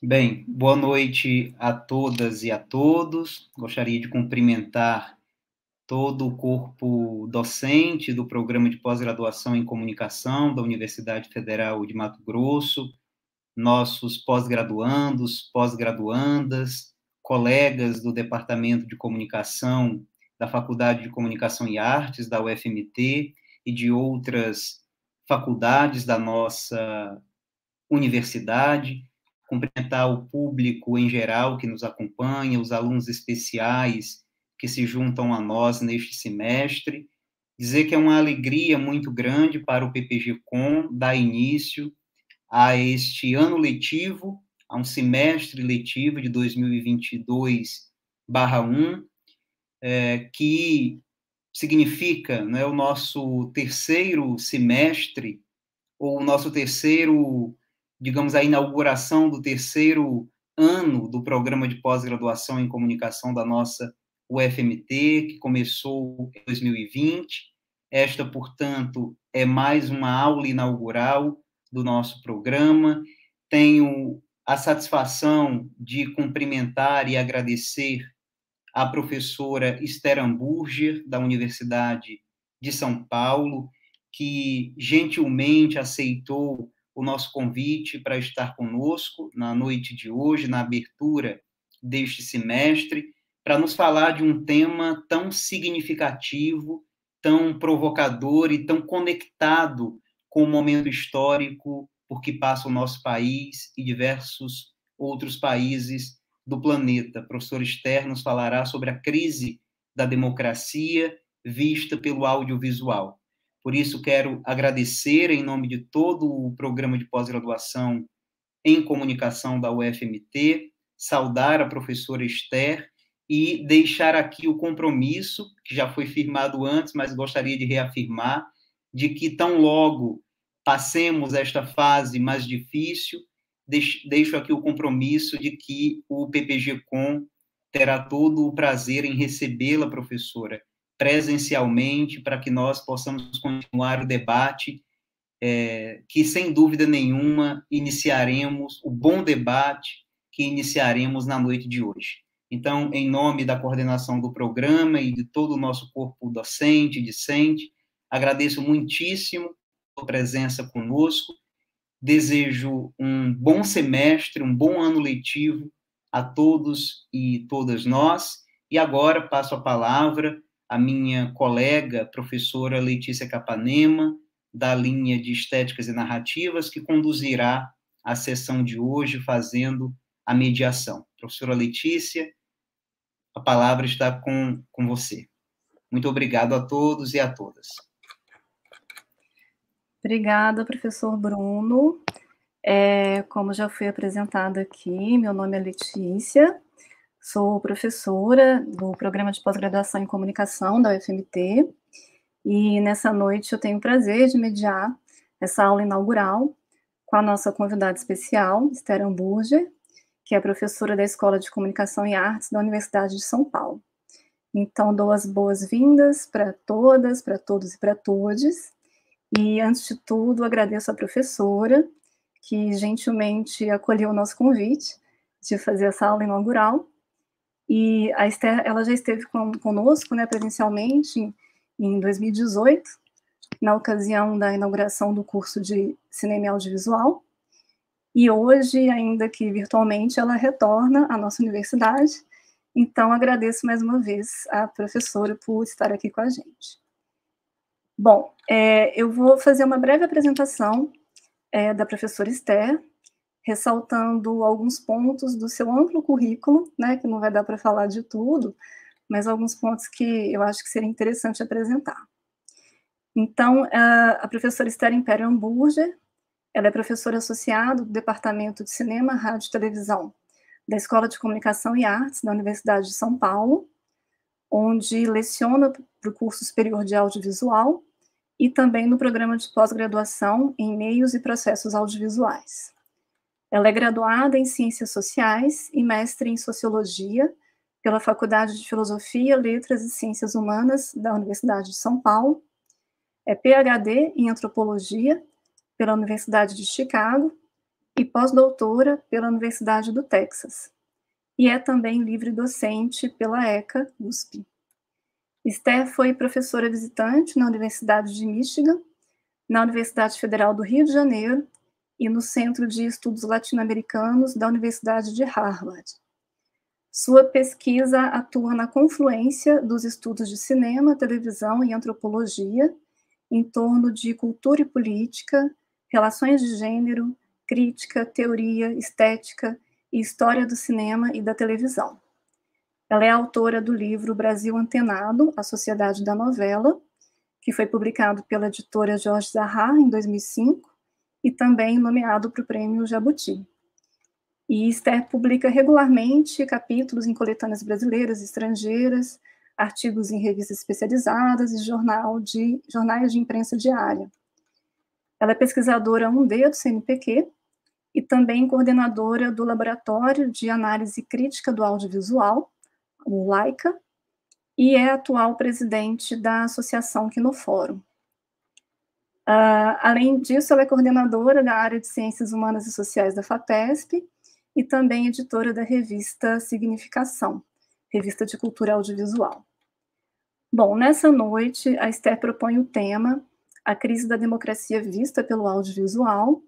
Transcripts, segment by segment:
Bem, boa noite a todas e a todos. Gostaria de cumprimentar todo o corpo docente do programa de pós-graduação em comunicação da Universidade Federal de Mato Grosso, nossos pós-graduandos, pós-graduandas, colegas do Departamento de Comunicação da Faculdade de Comunicação e Artes da UFMT e de outras faculdades da nossa universidade cumprimentar o público em geral que nos acompanha, os alunos especiais que se juntam a nós neste semestre, dizer que é uma alegria muito grande para o PPG Com dar início a este ano letivo, a um semestre letivo de 2022/1, é, que significa né, o nosso terceiro semestre ou o nosso terceiro digamos, a inauguração do terceiro ano do programa de pós-graduação em comunicação da nossa UFMT, que começou em 2020. Esta, portanto, é mais uma aula inaugural do nosso programa. Tenho a satisfação de cumprimentar e agradecer a professora Esther Hamburger, da Universidade de São Paulo, que gentilmente aceitou o nosso convite para estar conosco na noite de hoje, na abertura deste semestre, para nos falar de um tema tão significativo, tão provocador e tão conectado com o momento histórico por que passa o nosso país e diversos outros países do planeta. O professor Esther nos falará sobre a crise da democracia vista pelo audiovisual. Por isso, quero agradecer, em nome de todo o programa de pós-graduação em comunicação da UFMT, saudar a professora Esther e deixar aqui o compromisso, que já foi firmado antes, mas gostaria de reafirmar, de que tão logo passemos esta fase mais difícil, deixo aqui o compromisso de que o PPG-Com terá todo o prazer em recebê-la, professora, presencialmente para que nós possamos continuar o debate, é, que sem dúvida nenhuma iniciaremos o bom debate que iniciaremos na noite de hoje. Então, em nome da coordenação do programa e de todo o nosso corpo docente, discente, agradeço muitíssimo a presença conosco. Desejo um bom semestre, um bom ano letivo a todos e todas nós. E agora passo a palavra a minha colega, professora Letícia Capanema, da linha de Estéticas e Narrativas, que conduzirá a sessão de hoje fazendo a mediação. Professora Letícia, a palavra está com, com você. Muito obrigado a todos e a todas. Obrigada, professor Bruno. É, como já foi apresentado aqui, meu nome é Letícia, Sou professora do programa de pós-graduação em comunicação da UFMT e nessa noite eu tenho o prazer de mediar essa aula inaugural com a nossa convidada especial, Esther Hamburger, que é professora da Escola de Comunicação e Artes da Universidade de São Paulo. Então, dou as boas-vindas para todas, para todos e para todes. E, antes de tudo, agradeço à professora, que gentilmente acolheu o nosso convite de fazer essa aula inaugural e a Esther, ela já esteve com, conosco, né, presencialmente, em 2018, na ocasião da inauguração do curso de Cinema e Audiovisual. E hoje, ainda que virtualmente, ela retorna à nossa universidade. Então, agradeço mais uma vez à professora por estar aqui com a gente. Bom, é, eu vou fazer uma breve apresentação é, da professora Esther, ressaltando alguns pontos do seu amplo currículo, né, que não vai dar para falar de tudo, mas alguns pontos que eu acho que seria interessante apresentar. Então, a professora Esther Império Hamburger, ela é professora associada do Departamento de Cinema, Rádio e Televisão da Escola de Comunicação e Artes da Universidade de São Paulo, onde leciona para o curso superior de audiovisual e também no programa de pós-graduação em meios e processos audiovisuais. Ela é graduada em Ciências Sociais e mestre em Sociologia pela Faculdade de Filosofia, Letras e Ciências Humanas da Universidade de São Paulo. É PhD em Antropologia pela Universidade de Chicago e pós-doutora pela Universidade do Texas. E é também livre docente pela ECA USP. Esther foi professora visitante na Universidade de Michigan, na Universidade Federal do Rio de Janeiro e no Centro de Estudos Latino-Americanos da Universidade de Harvard. Sua pesquisa atua na confluência dos estudos de cinema, televisão e antropologia em torno de cultura e política, relações de gênero, crítica, teoria, estética e história do cinema e da televisão. Ela é autora do livro Brasil Antenado, A Sociedade da Novela, que foi publicado pela editora Jorge Zahar em 2005, e também nomeado para o Prêmio Jabuti. E Esther publica regularmente capítulos em coletâneas brasileiras e estrangeiras, artigos em revistas especializadas e jornal de, jornais de imprensa diária. Ela é pesquisadora 1D do CNPq e também coordenadora do Laboratório de Análise Crítica do Audiovisual, o LAICA, e é atual presidente da Associação Quinofórum. Uh, além disso, ela é coordenadora da área de Ciências Humanas e Sociais da FAPESP e também editora da revista Significação, revista de cultura audiovisual. Bom, nessa noite, a Esther propõe o tema A Crise da Democracia Vista pelo Audiovisual,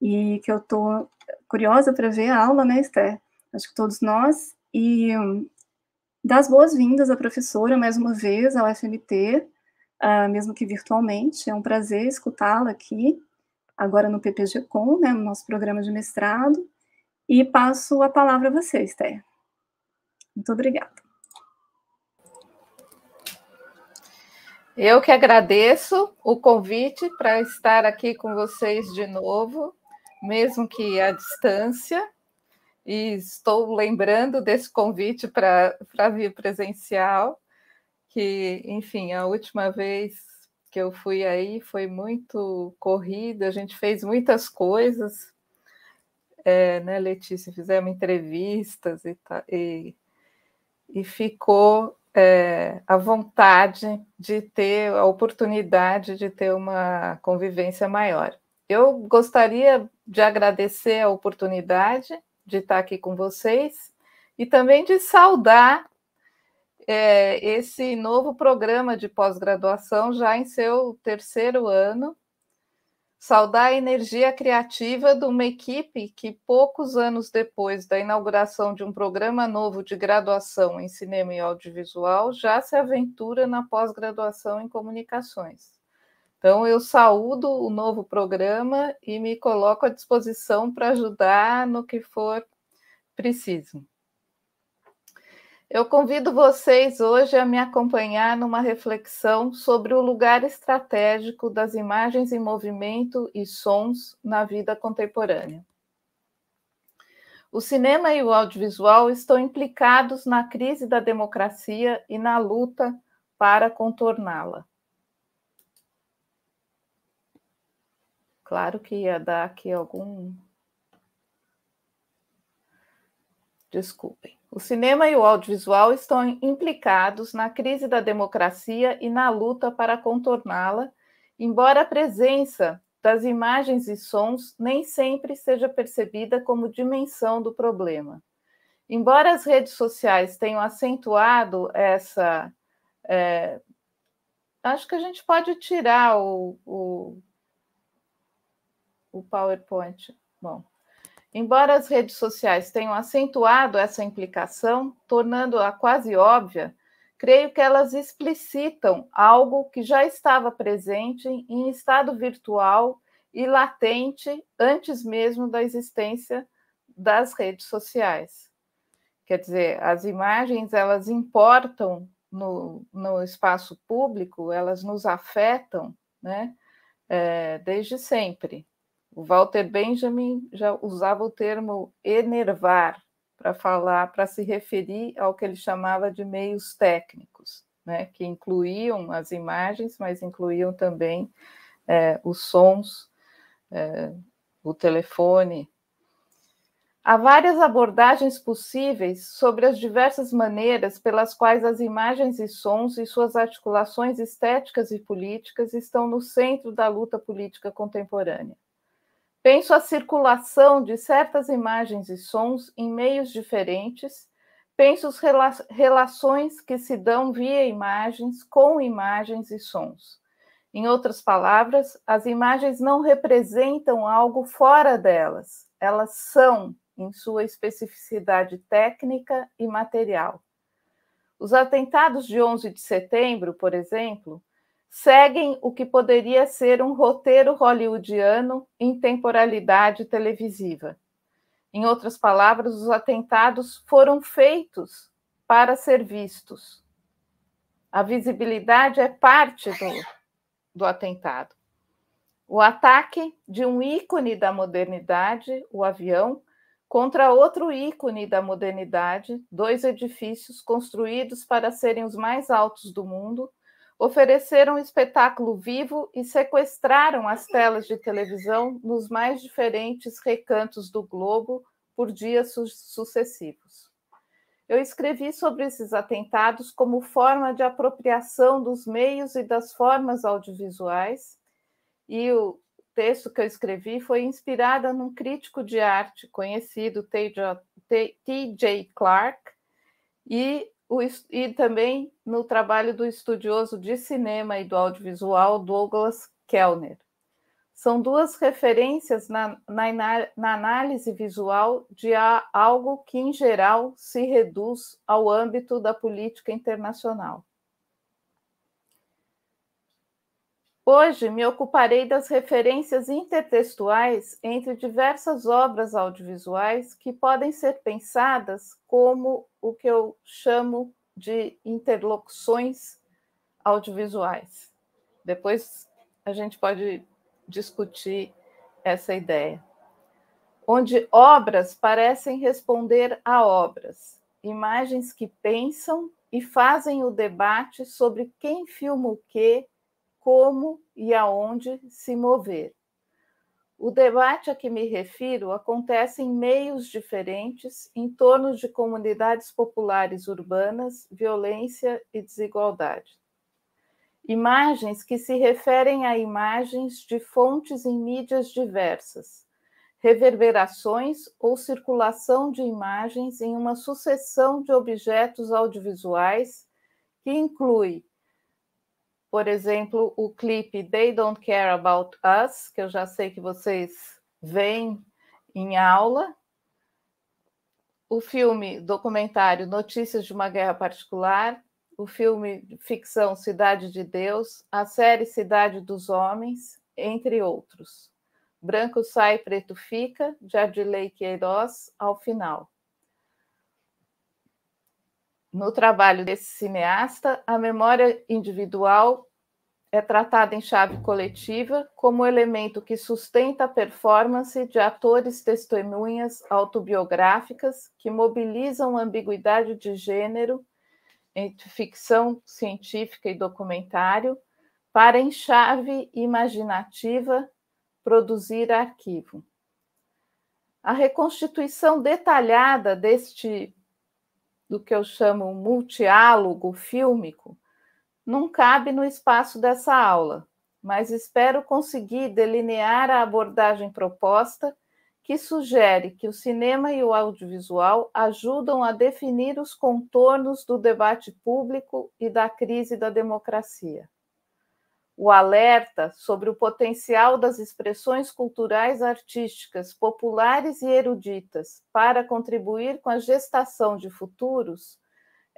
e que eu estou curiosa para ver a aula, né, Esther? Acho que todos nós. E um, das boas-vindas à professora, mais uma vez, ao FMT, uh, mesmo que virtualmente. É um prazer escutá-la aqui, agora no PPG-Com, né, no nosso programa de mestrado. E passo a palavra a você, Esther. Muito obrigada. Eu que agradeço o convite para estar aqui com vocês de novo, mesmo que à distância. E estou lembrando desse convite para vir presencial que, enfim, a última vez que eu fui aí foi muito corrida, a gente fez muitas coisas, é, né, Letícia? Fizemos entrevistas e, e, e ficou é, a vontade de ter a oportunidade de ter uma convivência maior. Eu gostaria de agradecer a oportunidade de estar aqui com vocês e também de saudar é, esse novo programa de pós-graduação já em seu terceiro ano. Saudar a energia criativa de uma equipe que, poucos anos depois da inauguração de um programa novo de graduação em cinema e audiovisual, já se aventura na pós-graduação em comunicações. Então, eu saúdo o novo programa e me coloco à disposição para ajudar no que for preciso. Eu convido vocês hoje a me acompanhar numa reflexão sobre o lugar estratégico das imagens em movimento e sons na vida contemporânea. O cinema e o audiovisual estão implicados na crise da democracia e na luta para contorná-la. Claro que ia dar aqui algum. Desculpem. O cinema e o audiovisual estão implicados na crise da democracia e na luta para contorná-la, embora a presença das imagens e sons nem sempre seja percebida como dimensão do problema. Embora as redes sociais tenham acentuado essa. É, acho que a gente pode tirar o, o, o PowerPoint. Bom. Embora as redes sociais tenham acentuado essa implicação, tornando-a quase óbvia, creio que elas explicitam algo que já estava presente em estado virtual e latente antes mesmo da existência das redes sociais. Quer dizer, as imagens elas importam no, no espaço público, elas nos afetam, né? É, desde sempre. O Walter Benjamin já usava o termo enervar para falar, para se referir ao que ele chamava de meios técnicos, né, que incluíam as imagens, mas incluíam também é, os sons, é, o telefone. Há várias abordagens possíveis sobre as diversas maneiras pelas quais as imagens e sons e suas articulações estéticas e políticas estão no centro da luta política contemporânea. Penso a circulação de certas imagens e sons em meios diferentes. Penso as rela relações que se dão via imagens, com imagens e sons. Em outras palavras, as imagens não representam algo fora delas, elas são em sua especificidade técnica e material. Os atentados de 11 de setembro, por exemplo, seguem o que poderia ser um roteiro hollywoodiano em temporalidade televisiva. Em outras palavras, os atentados foram feitos para ser vistos. A visibilidade é parte do, do atentado. O ataque de um ícone da modernidade, o avião, contra outro ícone da modernidade, dois edifícios construídos para serem os mais altos do mundo, ofereceram um espetáculo vivo e sequestraram as telas de televisão nos mais diferentes recantos do globo por dias su sucessivos. Eu escrevi sobre esses atentados como forma de apropriação dos meios e das formas audiovisuais, e o texto que eu escrevi foi inspirado num crítico de arte conhecido, T.J. Clark, e o, e também no trabalho do estudioso de cinema e do audiovisual Douglas Kellner. São duas referências na, na, na análise visual de algo que, em geral, se reduz ao âmbito da política internacional. Hoje me ocuparei das referências intertextuais entre diversas obras audiovisuais que podem ser pensadas como o que eu chamo de interlocuções audiovisuais. Depois a gente pode discutir essa ideia. Onde obras parecem responder a obras, imagens que pensam e fazem o debate sobre quem filma o que como e aonde se mover. O debate a que me refiro acontece em meios diferentes, em torno de comunidades populares urbanas, violência e desigualdade. Imagens que se referem a imagens de fontes em mídias diversas, reverberações ou circulação de imagens em uma sucessão de objetos audiovisuais que inclui por exemplo, o clipe They Don't Care About Us, que eu já sei que vocês veem em aula. O filme documentário Notícias de uma Guerra Particular, o filme ficção Cidade de Deus, a série Cidade dos Homens, entre outros. Branco sai, preto fica, de Queiroz, ao final. No trabalho desse cineasta, a memória individual é tratada em chave coletiva como elemento que sustenta a performance de atores testemunhas autobiográficas que mobilizam a ambiguidade de gênero entre ficção científica e documentário para, em chave imaginativa, produzir arquivo. A reconstituição detalhada deste do que eu chamo multiálogo fílmico, não cabe no espaço dessa aula, mas espero conseguir delinear a abordagem proposta que sugere que o cinema e o audiovisual ajudam a definir os contornos do debate público e da crise da democracia o alerta sobre o potencial das expressões culturais artísticas populares e eruditas para contribuir com a gestação de futuros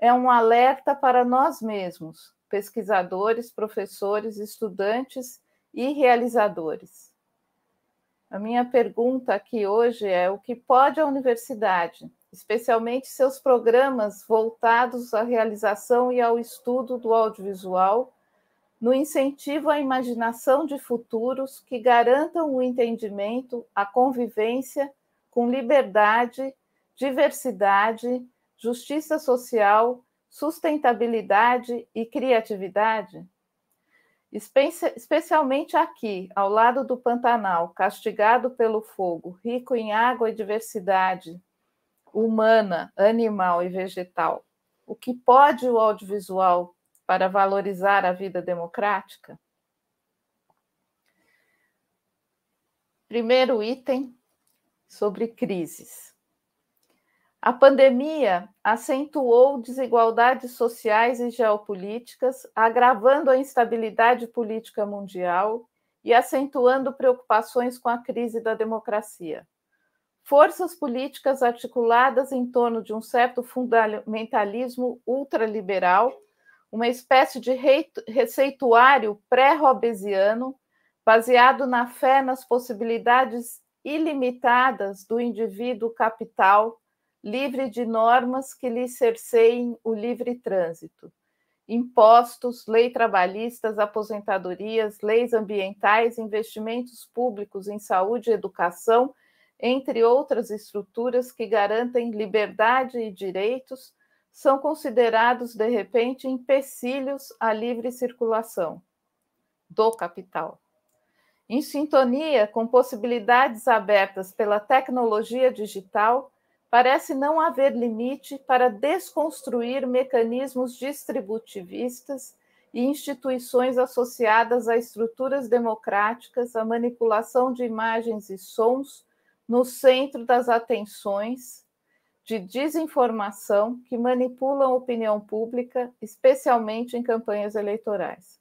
é um alerta para nós mesmos, pesquisadores, professores, estudantes e realizadores. A minha pergunta aqui hoje é: o que pode a universidade, especialmente seus programas voltados à realização e ao estudo do audiovisual? no incentivo à imaginação de futuros que garantam o entendimento, a convivência com liberdade, diversidade, justiça social, sustentabilidade e criatividade? Especialmente aqui, ao lado do Pantanal, castigado pelo fogo, rico em água e diversidade humana, animal e vegetal. O que pode o audiovisual para valorizar a vida democrática? Primeiro item sobre crises. A pandemia acentuou desigualdades sociais e geopolíticas, agravando a instabilidade política mundial e acentuando preocupações com a crise da democracia. Forças políticas articuladas em torno de um certo fundamentalismo ultraliberal uma espécie de receituário pré robesiano baseado na fé nas possibilidades ilimitadas do indivíduo capital, livre de normas que lhe cerceiem o livre trânsito. Impostos, lei trabalhistas, aposentadorias, leis ambientais, investimentos públicos em saúde e educação, entre outras estruturas que garantem liberdade e direitos são considerados, de repente, empecilhos à livre circulação do capital. Em sintonia com possibilidades abertas pela tecnologia digital, parece não haver limite para desconstruir mecanismos distributivistas e instituições associadas a estruturas democráticas, a manipulação de imagens e sons no centro das atenções, de desinformação que manipulam a opinião pública, especialmente em campanhas eleitorais.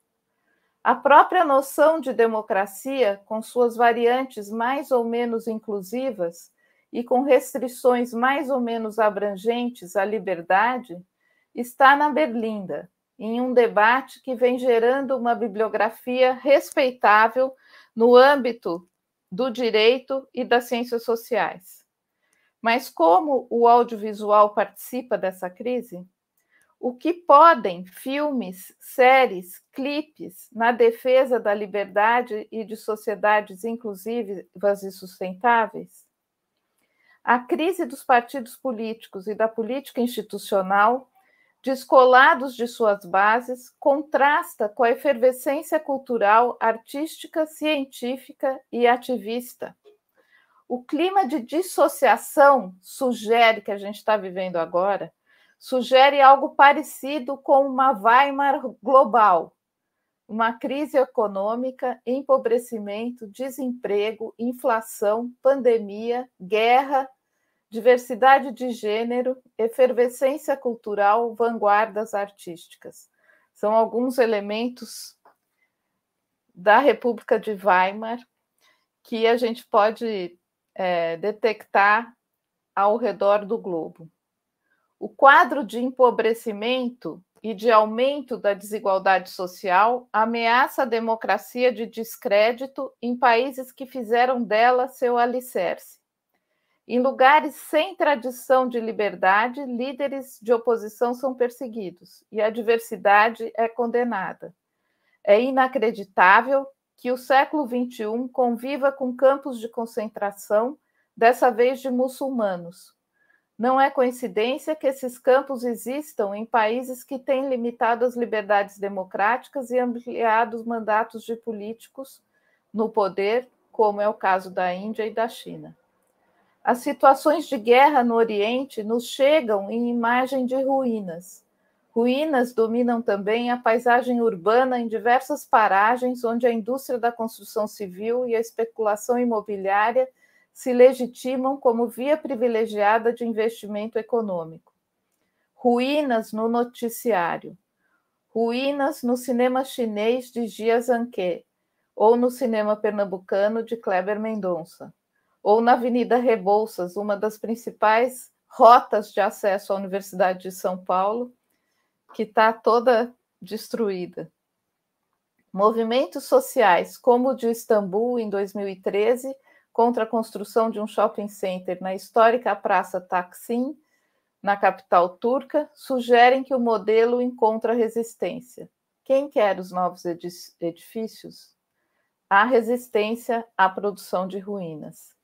A própria noção de democracia, com suas variantes mais ou menos inclusivas e com restrições mais ou menos abrangentes à liberdade, está na berlinda, em um debate que vem gerando uma bibliografia respeitável no âmbito do direito e das ciências sociais. Mas como o audiovisual participa dessa crise? O que podem filmes, séries, clipes na defesa da liberdade e de sociedades inclusivas e sustentáveis? A crise dos partidos políticos e da política institucional, descolados de suas bases, contrasta com a efervescência cultural, artística, científica e ativista. O clima de dissociação sugere que a gente está vivendo agora, sugere algo parecido com uma Weimar global, uma crise econômica, empobrecimento, desemprego, inflação, pandemia, guerra, diversidade de gênero, efervescência cultural, vanguardas artísticas. São alguns elementos da República de Weimar que a gente pode é, detectar ao redor do globo. O quadro de empobrecimento e de aumento da desigualdade social ameaça a democracia de descrédito em países que fizeram dela seu alicerce. Em lugares sem tradição de liberdade, líderes de oposição são perseguidos e a diversidade é condenada. É inacreditável que o século XXI conviva com campos de concentração, dessa vez de muçulmanos. Não é coincidência que esses campos existam em países que têm limitadas liberdades democráticas e ampliados mandatos de políticos no poder, como é o caso da Índia e da China. As situações de guerra no Oriente nos chegam em imagem de ruínas Ruínas dominam também a paisagem urbana em diversas paragens, onde a indústria da construção civil e a especulação imobiliária se legitimam como via privilegiada de investimento econômico. Ruínas no noticiário. Ruínas no cinema chinês de Jia Zanke, ou no cinema pernambucano de Kleber Mendonça, ou na Avenida Rebouças, uma das principais rotas de acesso à Universidade de São Paulo, que está toda destruída. Movimentos sociais, como o de Istambul em 2013, contra a construção de um shopping center na histórica Praça Taksim, na capital turca, sugerem que o modelo encontra resistência. Quem quer os novos edifícios? Há resistência à produção de ruínas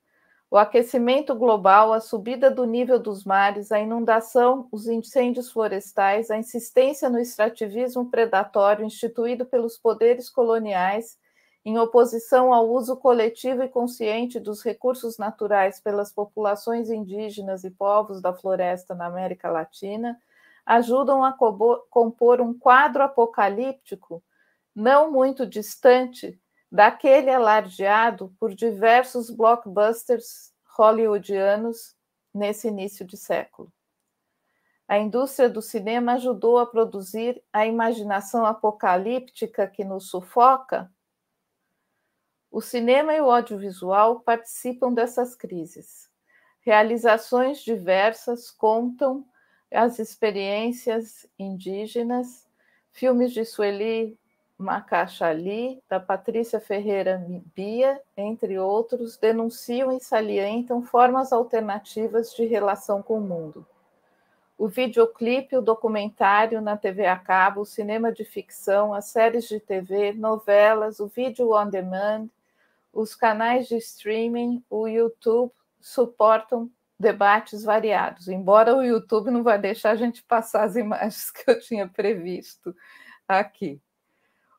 o aquecimento global, a subida do nível dos mares, a inundação, os incêndios florestais, a insistência no extrativismo predatório instituído pelos poderes coloniais, em oposição ao uso coletivo e consciente dos recursos naturais pelas populações indígenas e povos da floresta na América Latina, ajudam a compor um quadro apocalíptico não muito distante daquele alardeado por diversos blockbusters hollywoodianos nesse início de século. A indústria do cinema ajudou a produzir a imaginação apocalíptica que nos sufoca? O cinema e o audiovisual participam dessas crises. Realizações diversas contam as experiências indígenas, filmes de Sueli uma caixa ali, da Patrícia Ferreira Bia, entre outros, denunciam e salientam formas alternativas de relação com o mundo. O videoclipe, o documentário na TV a cabo, o cinema de ficção, as séries de TV, novelas, o vídeo on demand, os canais de streaming, o YouTube, suportam debates variados, embora o YouTube não vá deixar a gente passar as imagens que eu tinha previsto aqui.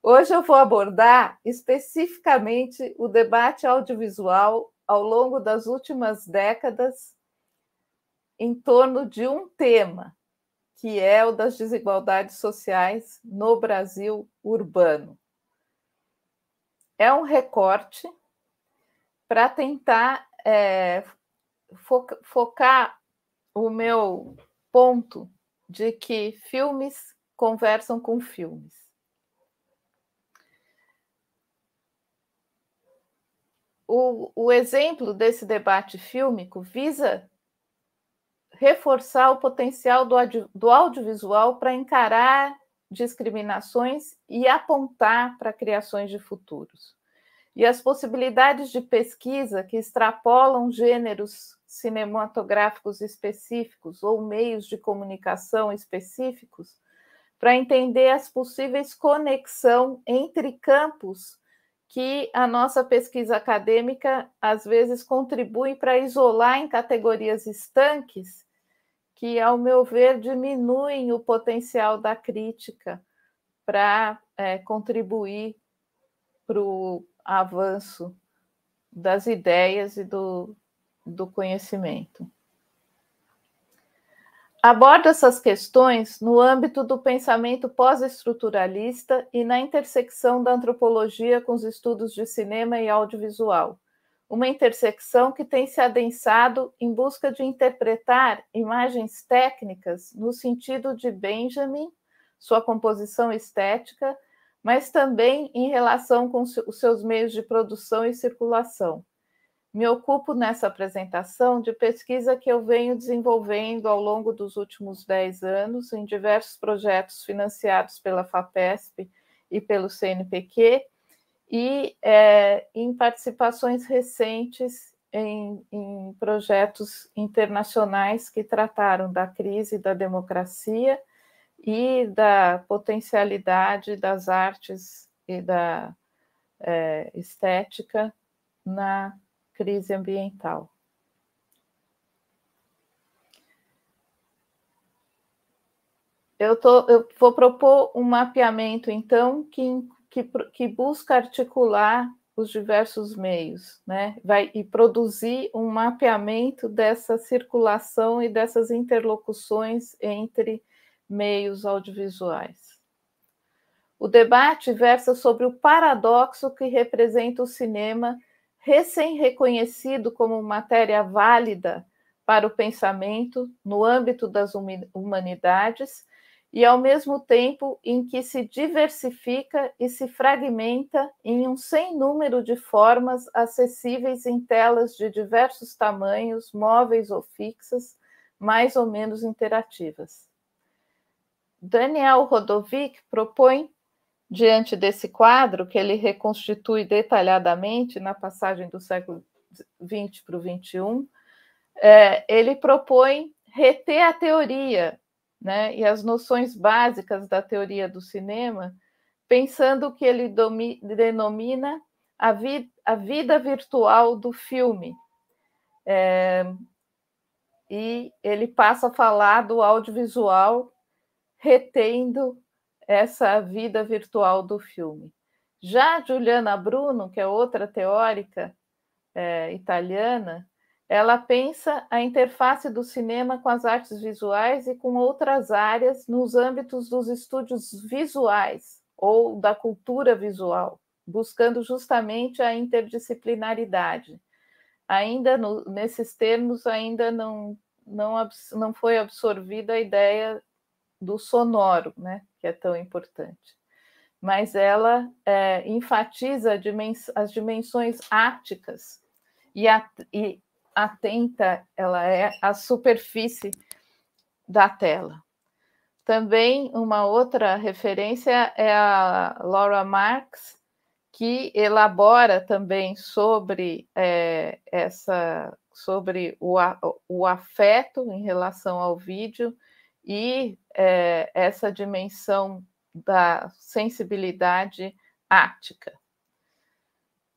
Hoje eu vou abordar especificamente o debate audiovisual ao longo das últimas décadas em torno de um tema, que é o das desigualdades sociais no Brasil urbano. É um recorte para tentar é, focar o meu ponto de que filmes conversam com filmes. o, o exemplo desse debate fílmico visa reforçar o potencial do, do audiovisual para encarar discriminações e apontar para criações de futuros. E as possibilidades de pesquisa que extrapolam gêneros cinematográficos específicos ou meios de comunicação específicos para entender as possíveis conexão entre campos que a nossa pesquisa acadêmica às vezes contribui para isolar em categorias estanques, que, ao meu ver, diminuem o potencial da crítica para é, contribuir para o avanço das ideias e do, do conhecimento aborda essas questões no âmbito do pensamento pós-estruturalista e na intersecção da antropologia com os estudos de cinema e audiovisual. Uma intersecção que tem se adensado em busca de interpretar imagens técnicas no sentido de Benjamin, sua composição estética, mas também em relação com os seus meios de produção e circulação. Me ocupo nessa apresentação de pesquisa que eu venho desenvolvendo ao longo dos últimos 10 anos em diversos projetos financiados pela FAPESP e pelo CNPq, e é, em participações recentes em, em, projetos internacionais que trataram da crise da democracia e da potencialidade das artes e da é, estética na crise ambiental. Eu, tô, eu vou propor um mapeamento, então, que, que, que busca articular os diversos meios, né? Vai e produzir um mapeamento dessa circulação e dessas interlocuções entre meios audiovisuais. O debate versa sobre o paradoxo que representa o cinema recém-reconhecido como matéria válida para o pensamento no âmbito das humanidades e, ao mesmo tempo, em que se diversifica e se fragmenta em um sem número de formas acessíveis em telas de diversos tamanhos, móveis ou fixas, mais ou menos interativas. Daniel Rodovic propõe diante desse quadro que ele reconstitui detalhadamente na passagem do século XX para o XXI, é, ele propõe reter a teoria né, e as noções básicas da teoria do cinema, pensando o que ele denomina a, vi a, vida virtual do filme. É, e ele passa a falar do audiovisual retendo essa é vida virtual do filme. Já Juliana Bruno, que é outra teórica é, italiana, ela pensa a interface do cinema com as artes visuais e com outras áreas nos âmbitos dos estúdios visuais ou da cultura visual, buscando justamente a interdisciplinaridade. Ainda no, nesses termos, ainda não, não, não foi absorvida a ideia do sonoro, né? que é tão importante. Mas ela é, enfatiza dimens as dimensões áticas e, at e atenta ela é à superfície da tela. Também uma outra referência é a Laura Marx, que elabora também sobre é, essa sobre o, o afeto em relação ao vídeo e é, essa dimensão da sensibilidade ática.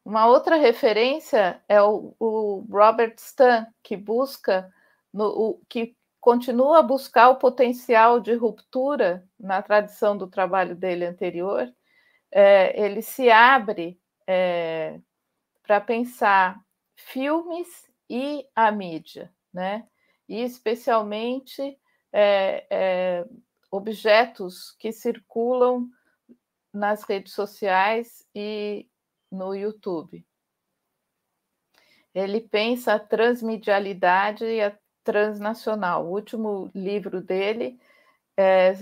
Uma outra referência é o, o Robert Stan, que busca, no, o, que continua a buscar o potencial de ruptura na tradição do trabalho dele anterior. É, ele se abre é, para pensar filmes e a mídia, né? E especialmente é, é, objetos que circulam nas redes sociais e no YouTube. Ele pensa a transmedialidade e a transnacional. O último livro dele é,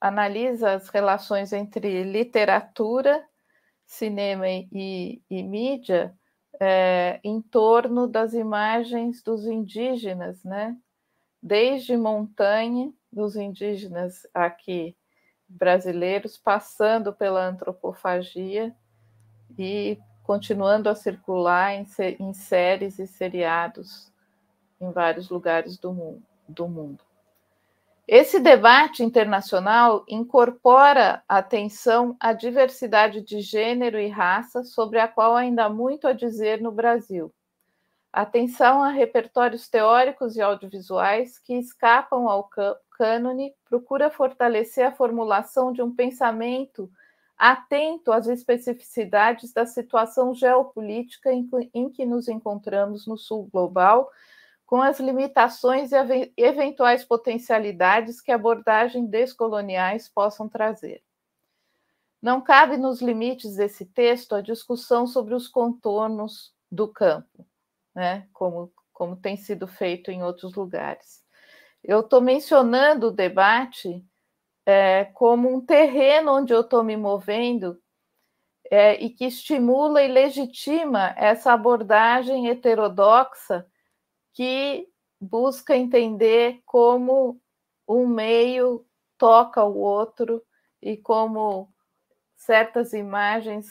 analisa as relações entre literatura, cinema e, e mídia é, em torno das imagens dos indígenas, né? desde montanha dos indígenas aqui brasileiros, passando pela antropofagia e continuando a circular em, em séries e seriados em vários lugares do mundo, do mundo. Esse debate internacional incorpora atenção à diversidade de gênero e raça, sobre a qual ainda há muito a dizer no Brasil. Atenção a repertórios teóricos e audiovisuais que escapam ao cânone, procura fortalecer a formulação de um pensamento atento às especificidades da situação geopolítica em que nos encontramos no sul global, com as limitações e eventuais potencialidades que abordagens descoloniais possam trazer. Não cabe nos limites desse texto a discussão sobre os contornos do campo né? Como, como tem sido feito em outros lugares. Eu estou mencionando o debate é, como um terreno onde eu estou me movendo é, e que estimula e legitima essa abordagem heterodoxa que busca entender como um meio toca o outro e como certas imagens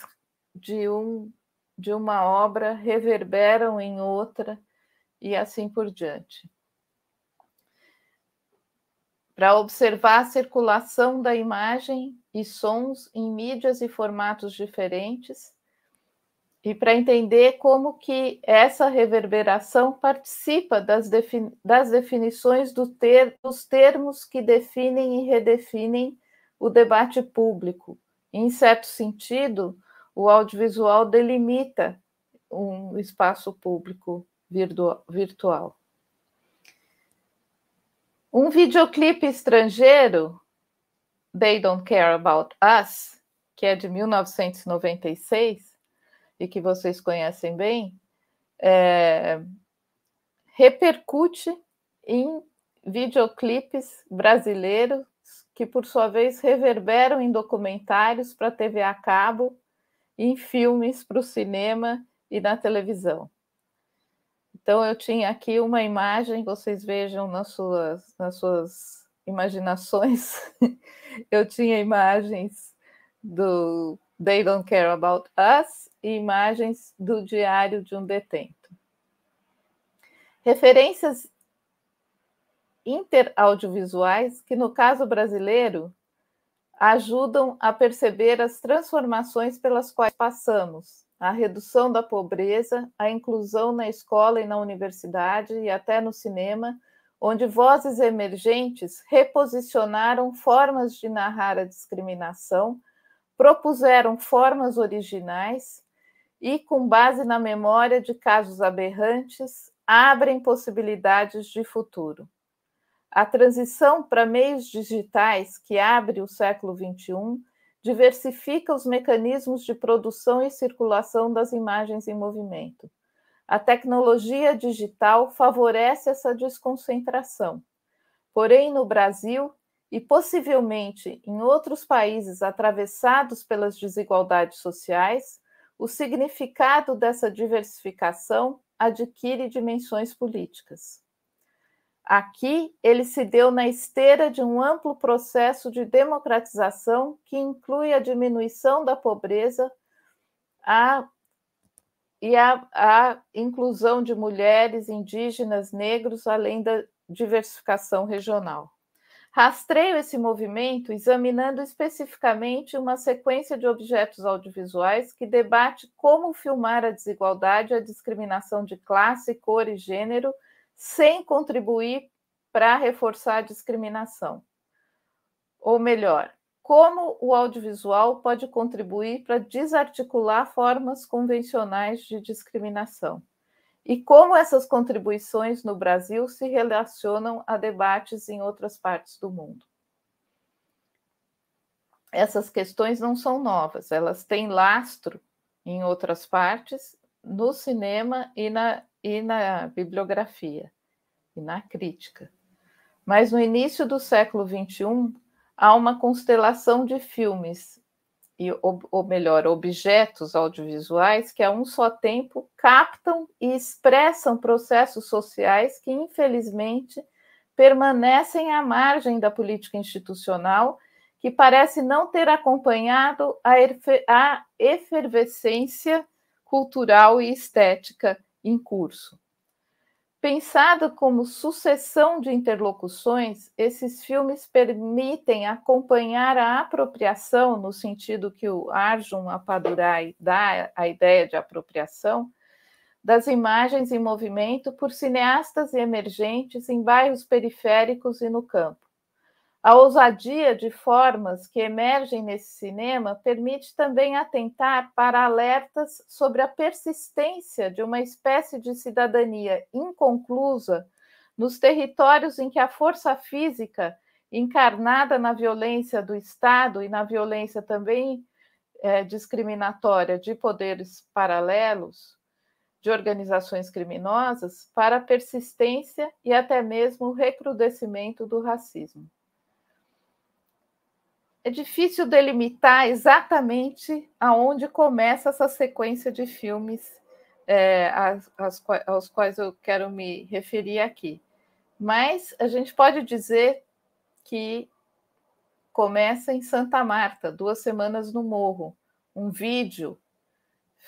de um de uma obra reverberam em outra e assim por diante. Para observar a circulação da imagem e sons em mídias e formatos diferentes, e para entender como que essa reverberação participa das, defini das definições do ter dos termos que definem e redefinem o debate público. Em certo sentido, o audiovisual delimita um espaço público virtual. Um videoclipe estrangeiro, They Don't Care About Us, que é de 1996 e que vocês conhecem bem, é, repercute em videoclipes brasileiros que, por sua vez, reverberam em documentários para TV a cabo em filmes para o cinema e na televisão. Então, eu tinha aqui uma imagem, vocês vejam nas suas, nas suas imaginações, eu tinha imagens do They Don't Care About Us e imagens do Diário de um Detento. Referências interaudiovisuais que, no caso brasileiro, ajudam a perceber as transformações pelas quais passamos, a redução da pobreza, a inclusão na escola e na universidade e até no cinema, onde vozes emergentes reposicionaram formas de narrar a discriminação, propuseram formas originais e, com base na memória de casos aberrantes, abrem possibilidades de futuro. A transição para meios digitais que abre o século XXI diversifica os mecanismos de produção e circulação das imagens em movimento. A tecnologia digital favorece essa desconcentração. Porém, no Brasil, e possivelmente em outros países atravessados pelas desigualdades sociais, o significado dessa diversificação adquire dimensões políticas. Aqui, ele se deu na esteira de um amplo processo de democratização que inclui a diminuição da pobreza a, e a, a inclusão de mulheres, indígenas, negros, além da diversificação regional. Rastreio esse movimento examinando especificamente uma sequência de objetos audiovisuais que debate como filmar a desigualdade, a discriminação de classe, cor e gênero sem contribuir para reforçar a discriminação. Ou melhor, como o audiovisual pode contribuir para desarticular formas convencionais de discriminação? E como essas contribuições no Brasil se relacionam a debates em outras partes do mundo? Essas questões não são novas, elas têm lastro em outras partes, no cinema e na e na bibliografia e na crítica. Mas no início do século XXI, há uma constelação de filmes, e, ou, melhor, objetos audiovisuais que a um só tempo captam e expressam processos sociais que, infelizmente, permanecem à margem da política institucional, que parece não ter acompanhado a efervescência cultural e estética em curso. Pensado como sucessão de interlocuções, esses filmes permitem acompanhar a apropriação, no sentido que o Arjun Apadurai dá a ideia de apropriação, das imagens em movimento por cineastas e emergentes em bairros periféricos e no campo. A ousadia de formas que emergem nesse cinema permite também atentar para alertas sobre a persistência de uma espécie de cidadania inconclusa nos territórios em que a força física, encarnada na violência do Estado e na violência também é, discriminatória de poderes paralelos, de organizações criminosas, para a persistência e até mesmo o recrudescimento do racismo é difícil delimitar exatamente aonde começa essa sequência de filmes é, as, as, aos quais eu quero me referir aqui. Mas a gente pode dizer que começa em Santa Marta, Duas Semanas no Morro, um vídeo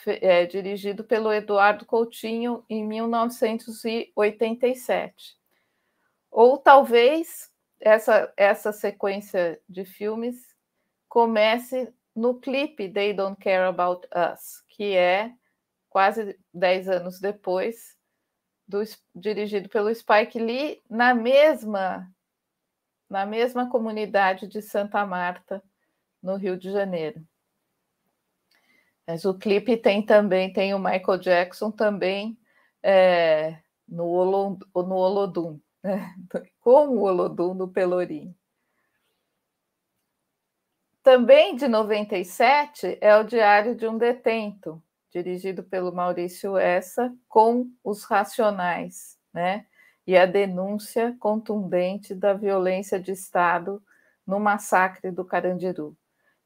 é, dirigido pelo Eduardo Coutinho em 1987. Ou talvez essa, essa sequência de filmes comece no clipe They Don't Care About Us, que é quase 10 anos depois, do, dirigido pelo Spike Lee, na mesma, na mesma comunidade de Santa Marta, no Rio de Janeiro. Mas o clipe tem também, tem o Michael Jackson também é, no, Olond, no Olodum né? com o Olodum no Pelourinho. Também de 97 é o Diário de um Detento, dirigido pelo Maurício Essa, com os Racionais, né? E a denúncia contundente da violência de Estado no massacre do Carandiru.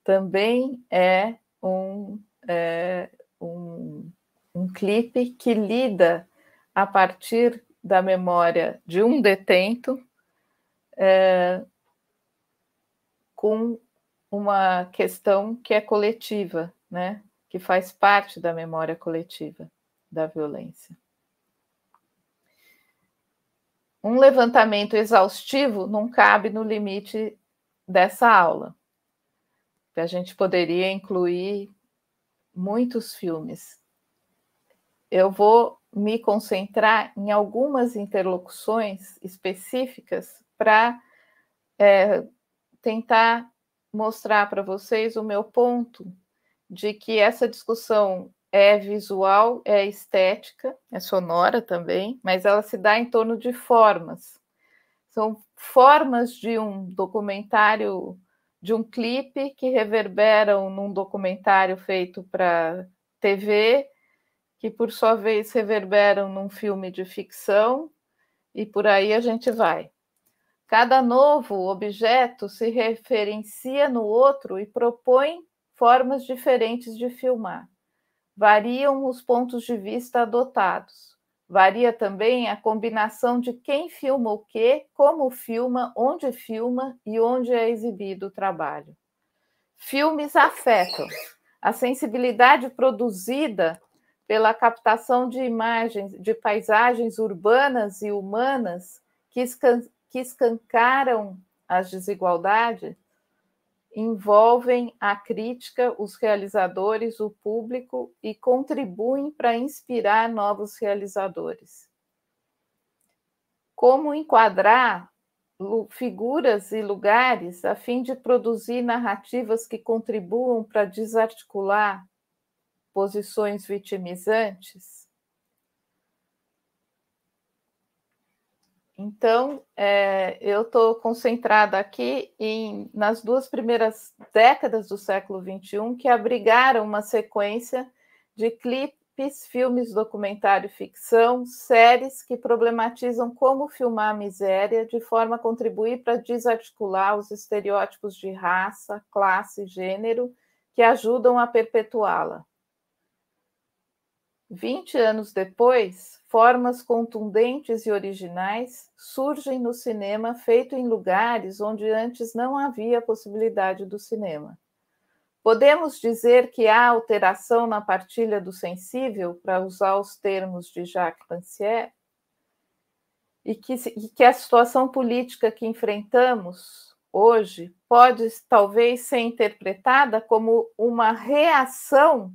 Também é um, é, um, um clipe que lida a partir da memória de um detento é, com uma questão que é coletiva, né? que faz parte da memória coletiva da violência. Um levantamento exaustivo não cabe no limite dessa aula. A gente poderia incluir muitos filmes. Eu vou me concentrar em algumas interlocuções específicas para é, tentar mostrar para vocês o meu ponto de que essa discussão é visual, é estética, é sonora também, mas ela se dá em torno de formas. São formas de um documentário, de um clipe que reverberam num documentário feito para TV, que por sua vez reverberam num filme de ficção, e por aí a gente vai. Cada novo objeto se referencia no outro e propõe formas diferentes de filmar. Variam os pontos de vista adotados. Varia também a combinação de quem filma o que, como filma, onde filma e onde é exibido o trabalho. Filmes afetam. A sensibilidade produzida pela captação de imagens de paisagens urbanas e humanas que, escan que escancaram as desigualdades, envolvem a crítica, os realizadores, o público e contribuem para inspirar novos realizadores. Como enquadrar figuras e lugares a fim de produzir narrativas que contribuam para desarticular posições vitimizantes? Então, é, eu estou concentrada aqui em, nas duas primeiras décadas do século XXI, que abrigaram uma sequência de clipes, filmes, documentário e ficção, séries que problematizam como filmar a miséria de forma a contribuir para desarticular os estereótipos de raça, classe e gênero que ajudam a perpetuá-la. Vinte anos depois, formas contundentes e originais surgem no cinema feito em lugares onde antes não havia possibilidade do cinema. Podemos dizer que há alteração na partilha do sensível, para usar os termos de Jacques Rancière, e que, e que a situação política que enfrentamos hoje pode talvez ser interpretada como uma reação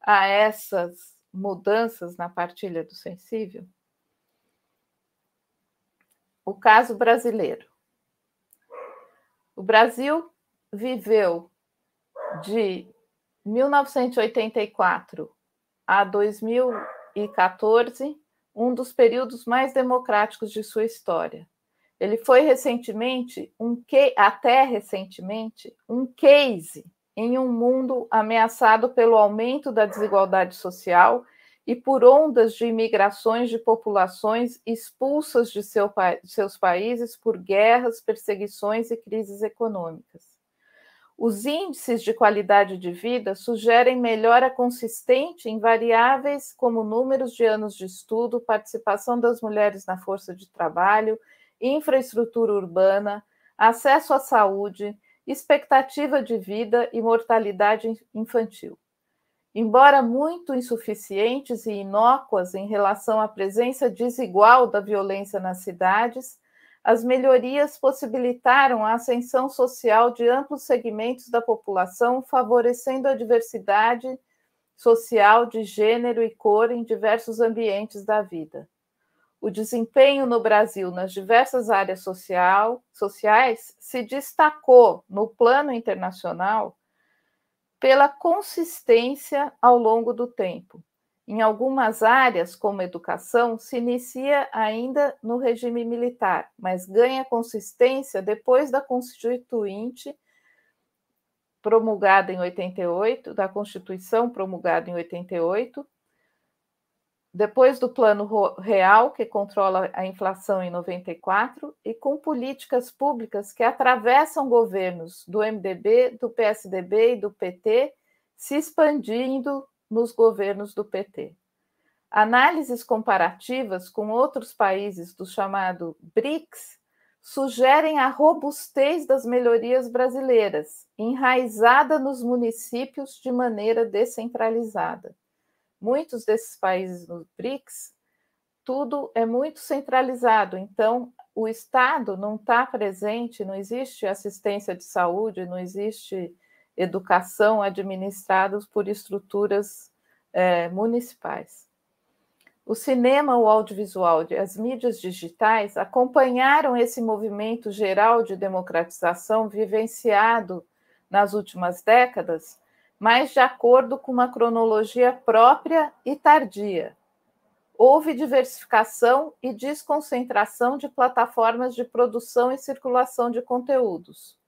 a essas mudanças na partilha do sensível? O caso brasileiro. O Brasil viveu de 1984 a 2014 um dos períodos mais democráticos de sua história. Ele foi recentemente um que até recentemente um case em um mundo ameaçado pelo aumento da desigualdade social e por ondas de imigrações de populações expulsas de seu, seus países por guerras, perseguições e crises econômicas. Os índices de qualidade de vida sugerem melhora consistente em variáveis como números de anos de estudo, participação das mulheres na força de trabalho, infraestrutura urbana, acesso à saúde, expectativa de vida e mortalidade infantil. Embora muito insuficientes e inócuas em relação à presença desigual da violência nas cidades, as melhorias possibilitaram a ascensão social de amplos segmentos da população, favorecendo a diversidade social de gênero e cor em diversos ambientes da vida o desempenho no Brasil nas diversas áreas social, sociais se destacou no plano internacional pela consistência ao longo do tempo. Em algumas áreas, como educação, se inicia ainda no regime militar, mas ganha consistência depois da Constituinte promulgada em 88, da Constituição promulgada em 88, depois do Plano Real, que controla a inflação em 94, e com políticas públicas que atravessam governos do MDB, do PSDB e do PT, se expandindo nos governos do PT. Análises comparativas com outros países do chamado BRICS sugerem a robustez das melhorias brasileiras, enraizada nos municípios de maneira descentralizada muitos desses países no BRICS, tudo é muito centralizado. Então, o Estado não está presente, não existe assistência de saúde, não existe educação administrados por estruturas é, municipais. O cinema, o audiovisual e as mídias digitais acompanharam esse movimento geral de democratização vivenciado nas últimas décadas mas de acordo com uma cronologia própria e tardia. Houve diversificação e desconcentração de plataformas de produção e circulação de conteúdos.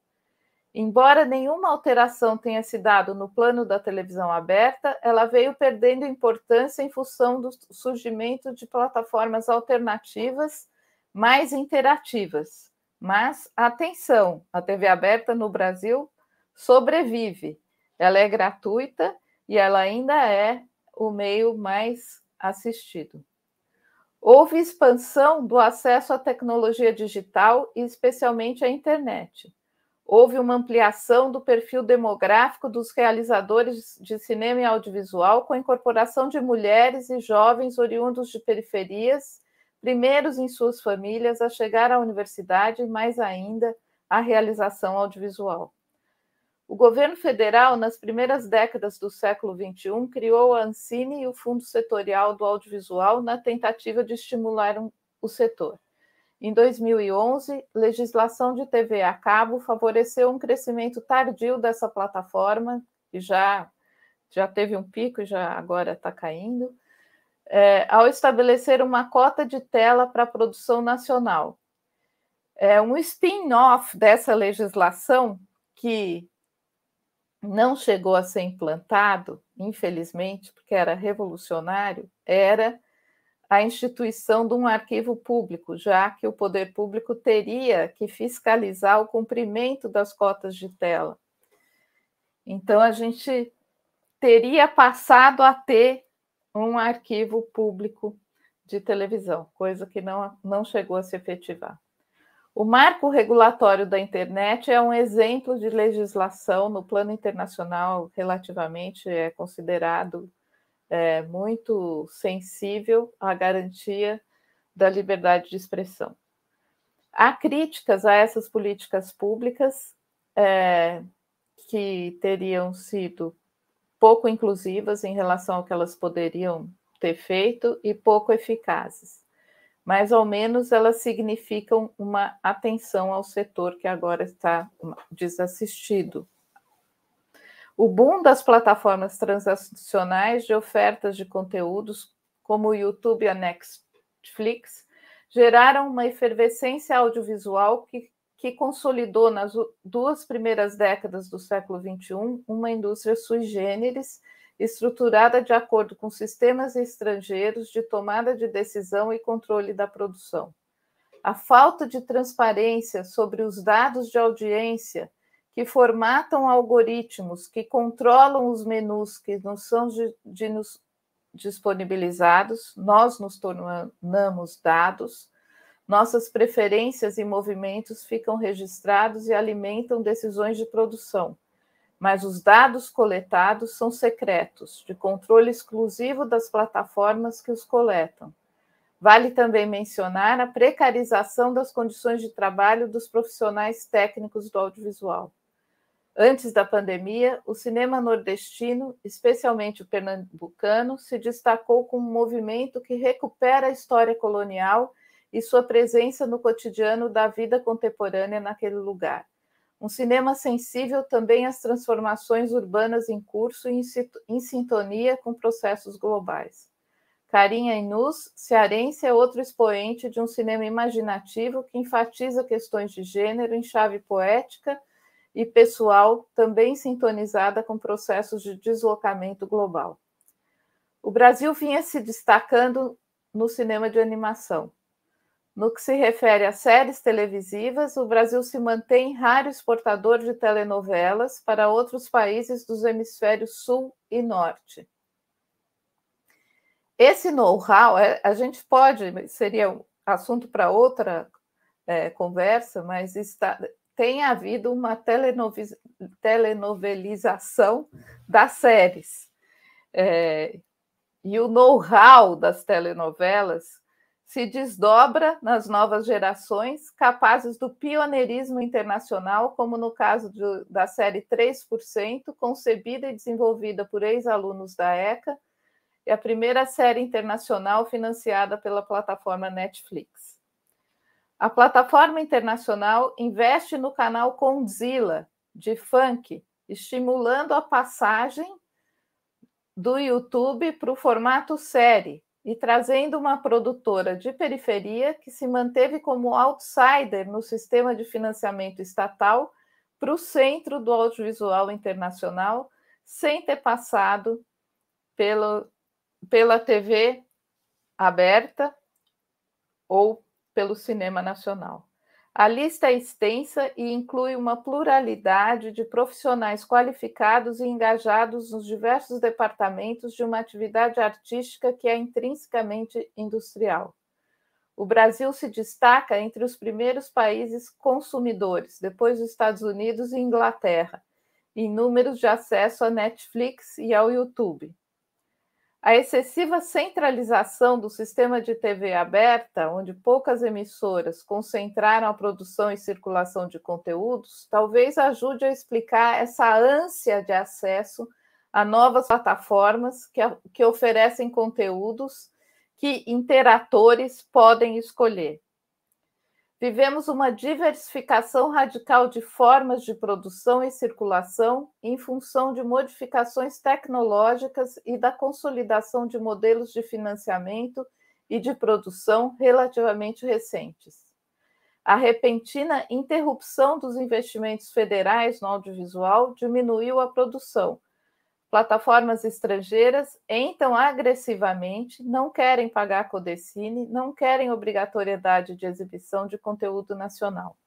Embora nenhuma alteração tenha se dado no plano da televisão aberta, ela veio perdendo importância em função do surgimento de plataformas alternativas mais interativas. Mas atenção, a TV aberta no Brasil sobrevive ela é gratuita e ela ainda é o meio mais assistido. Houve expansão do acesso à tecnologia digital e especialmente à internet. Houve uma ampliação do perfil demográfico dos realizadores de cinema e audiovisual, com a incorporação de mulheres e jovens oriundos de periferias, primeiros em suas famílias a chegar à universidade e, mais ainda, à realização audiovisual. O governo federal, nas primeiras décadas do século XXI, criou a Ancine e o Fundo Setorial do Audiovisual na tentativa de estimular um, o setor. Em 2011, legislação de TV a cabo favoreceu um crescimento tardio dessa plataforma, que já, já teve um pico e já agora está caindo, é, ao estabelecer uma cota de tela para a produção nacional. É um spin-off dessa legislação que não chegou a ser implantado, infelizmente, porque era revolucionário, era a instituição de um arquivo público, já que o poder público teria que fiscalizar o cumprimento das cotas de tela. Então, a gente teria passado a ter um arquivo público de televisão, coisa que não, não chegou a se efetivar. O marco regulatório da internet é um exemplo de legislação no plano internacional relativamente é considerado é, muito sensível à garantia da liberdade de expressão. Há críticas a essas políticas públicas é, que teriam sido pouco inclusivas em relação ao que elas poderiam ter feito e pouco eficazes mais ou menos elas significam uma atenção ao setor que agora está desassistido. O boom das plataformas transacionais de ofertas de conteúdos, como o YouTube e a Netflix, geraram uma efervescência audiovisual que, que consolidou nas duas primeiras décadas do século XXI uma indústria sui generis estruturada de acordo com sistemas estrangeiros de tomada de decisão e controle da produção. A falta de transparência sobre os dados de audiência que formatam algoritmos que controlam os menus que nos são de, de nos disponibilizados, nós nos tornamos dados, nossas preferências e movimentos ficam registrados e alimentam decisões de produção mas os dados coletados são secretos, de controle exclusivo das plataformas que os coletam. Vale também mencionar a precarização das condições de trabalho dos profissionais técnicos do audiovisual. Antes da pandemia, o cinema nordestino, especialmente o pernambucano, se destacou com um movimento que recupera a história colonial e sua presença no cotidiano da vida contemporânea naquele lugar. Um cinema sensível também às transformações urbanas em curso e em sintonia com processos globais. Carinha Inus, cearense, é outro expoente de um cinema imaginativo que enfatiza questões de gênero em chave poética e pessoal, também sintonizada com processos de deslocamento global. O Brasil vinha se destacando no cinema de animação. No que se refere a séries televisivas, o Brasil se mantém raro exportador de telenovelas para outros países dos hemisférios sul e norte. Esse know-how, é, a gente pode, seria um assunto para outra é, conversa, mas está, tem havido uma telenovelização das séries. É, e o know-how das telenovelas se desdobra nas novas gerações, capazes do pioneirismo internacional, como no caso de, da série 3%, concebida e desenvolvida por ex-alunos da ECA, e a primeira série internacional financiada pela plataforma Netflix. A plataforma internacional investe no canal Condzilla, de funk, estimulando a passagem do YouTube para o formato série, e trazendo uma produtora de periferia que se manteve como outsider no sistema de financiamento estatal para o centro do audiovisual internacional, sem ter passado pelo, pela TV aberta ou pelo cinema nacional. A lista é extensa e inclui uma pluralidade de profissionais qualificados e engajados nos diversos departamentos de uma atividade artística que é intrinsecamente industrial. O Brasil se destaca entre os primeiros países consumidores, depois dos Estados Unidos e Inglaterra, em números de acesso a Netflix e ao YouTube. A excessiva centralização do sistema de TV aberta, onde poucas emissoras concentraram a produção e circulação de conteúdos, talvez ajude a explicar essa ânsia de acesso a novas plataformas que, que oferecem conteúdos que interatores podem escolher. Vivemos uma diversificação radical de formas de produção e circulação em função de modificações tecnológicas e da consolidação de modelos de financiamento e de produção relativamente recentes. A repentina interrupção dos investimentos federais no audiovisual diminuiu a produção, Plataformas estrangeiras entram agressivamente, não querem pagar a Codecine, não querem obrigatoriedade de exibição de conteúdo nacional.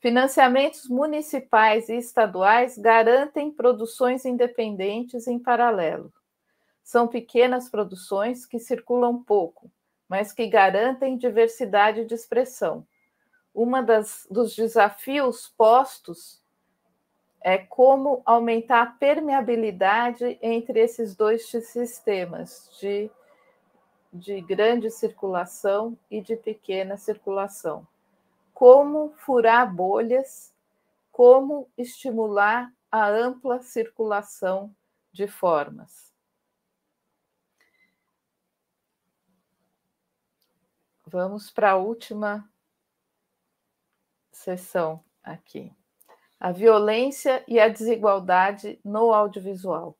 Financiamentos municipais e estaduais garantem produções independentes em paralelo. São pequenas produções que circulam pouco, mas que garantem diversidade de expressão. Uma das, dos desafios postos é como aumentar a permeabilidade entre esses dois sistemas de, de grande circulação e de pequena circulação. Como furar bolhas, como estimular a ampla circulação de formas. Vamos para a última sessão aqui a violência e a desigualdade no audiovisual.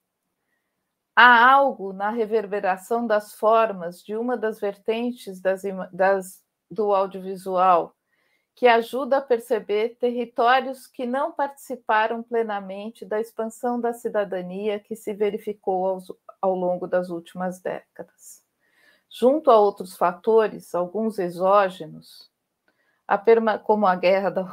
Há algo na reverberação das formas de uma das vertentes das, das, do audiovisual que ajuda a perceber territórios que não participaram plenamente da expansão da cidadania que se verificou aos, ao longo das últimas décadas. Junto a outros fatores, alguns exógenos, a como a guerra da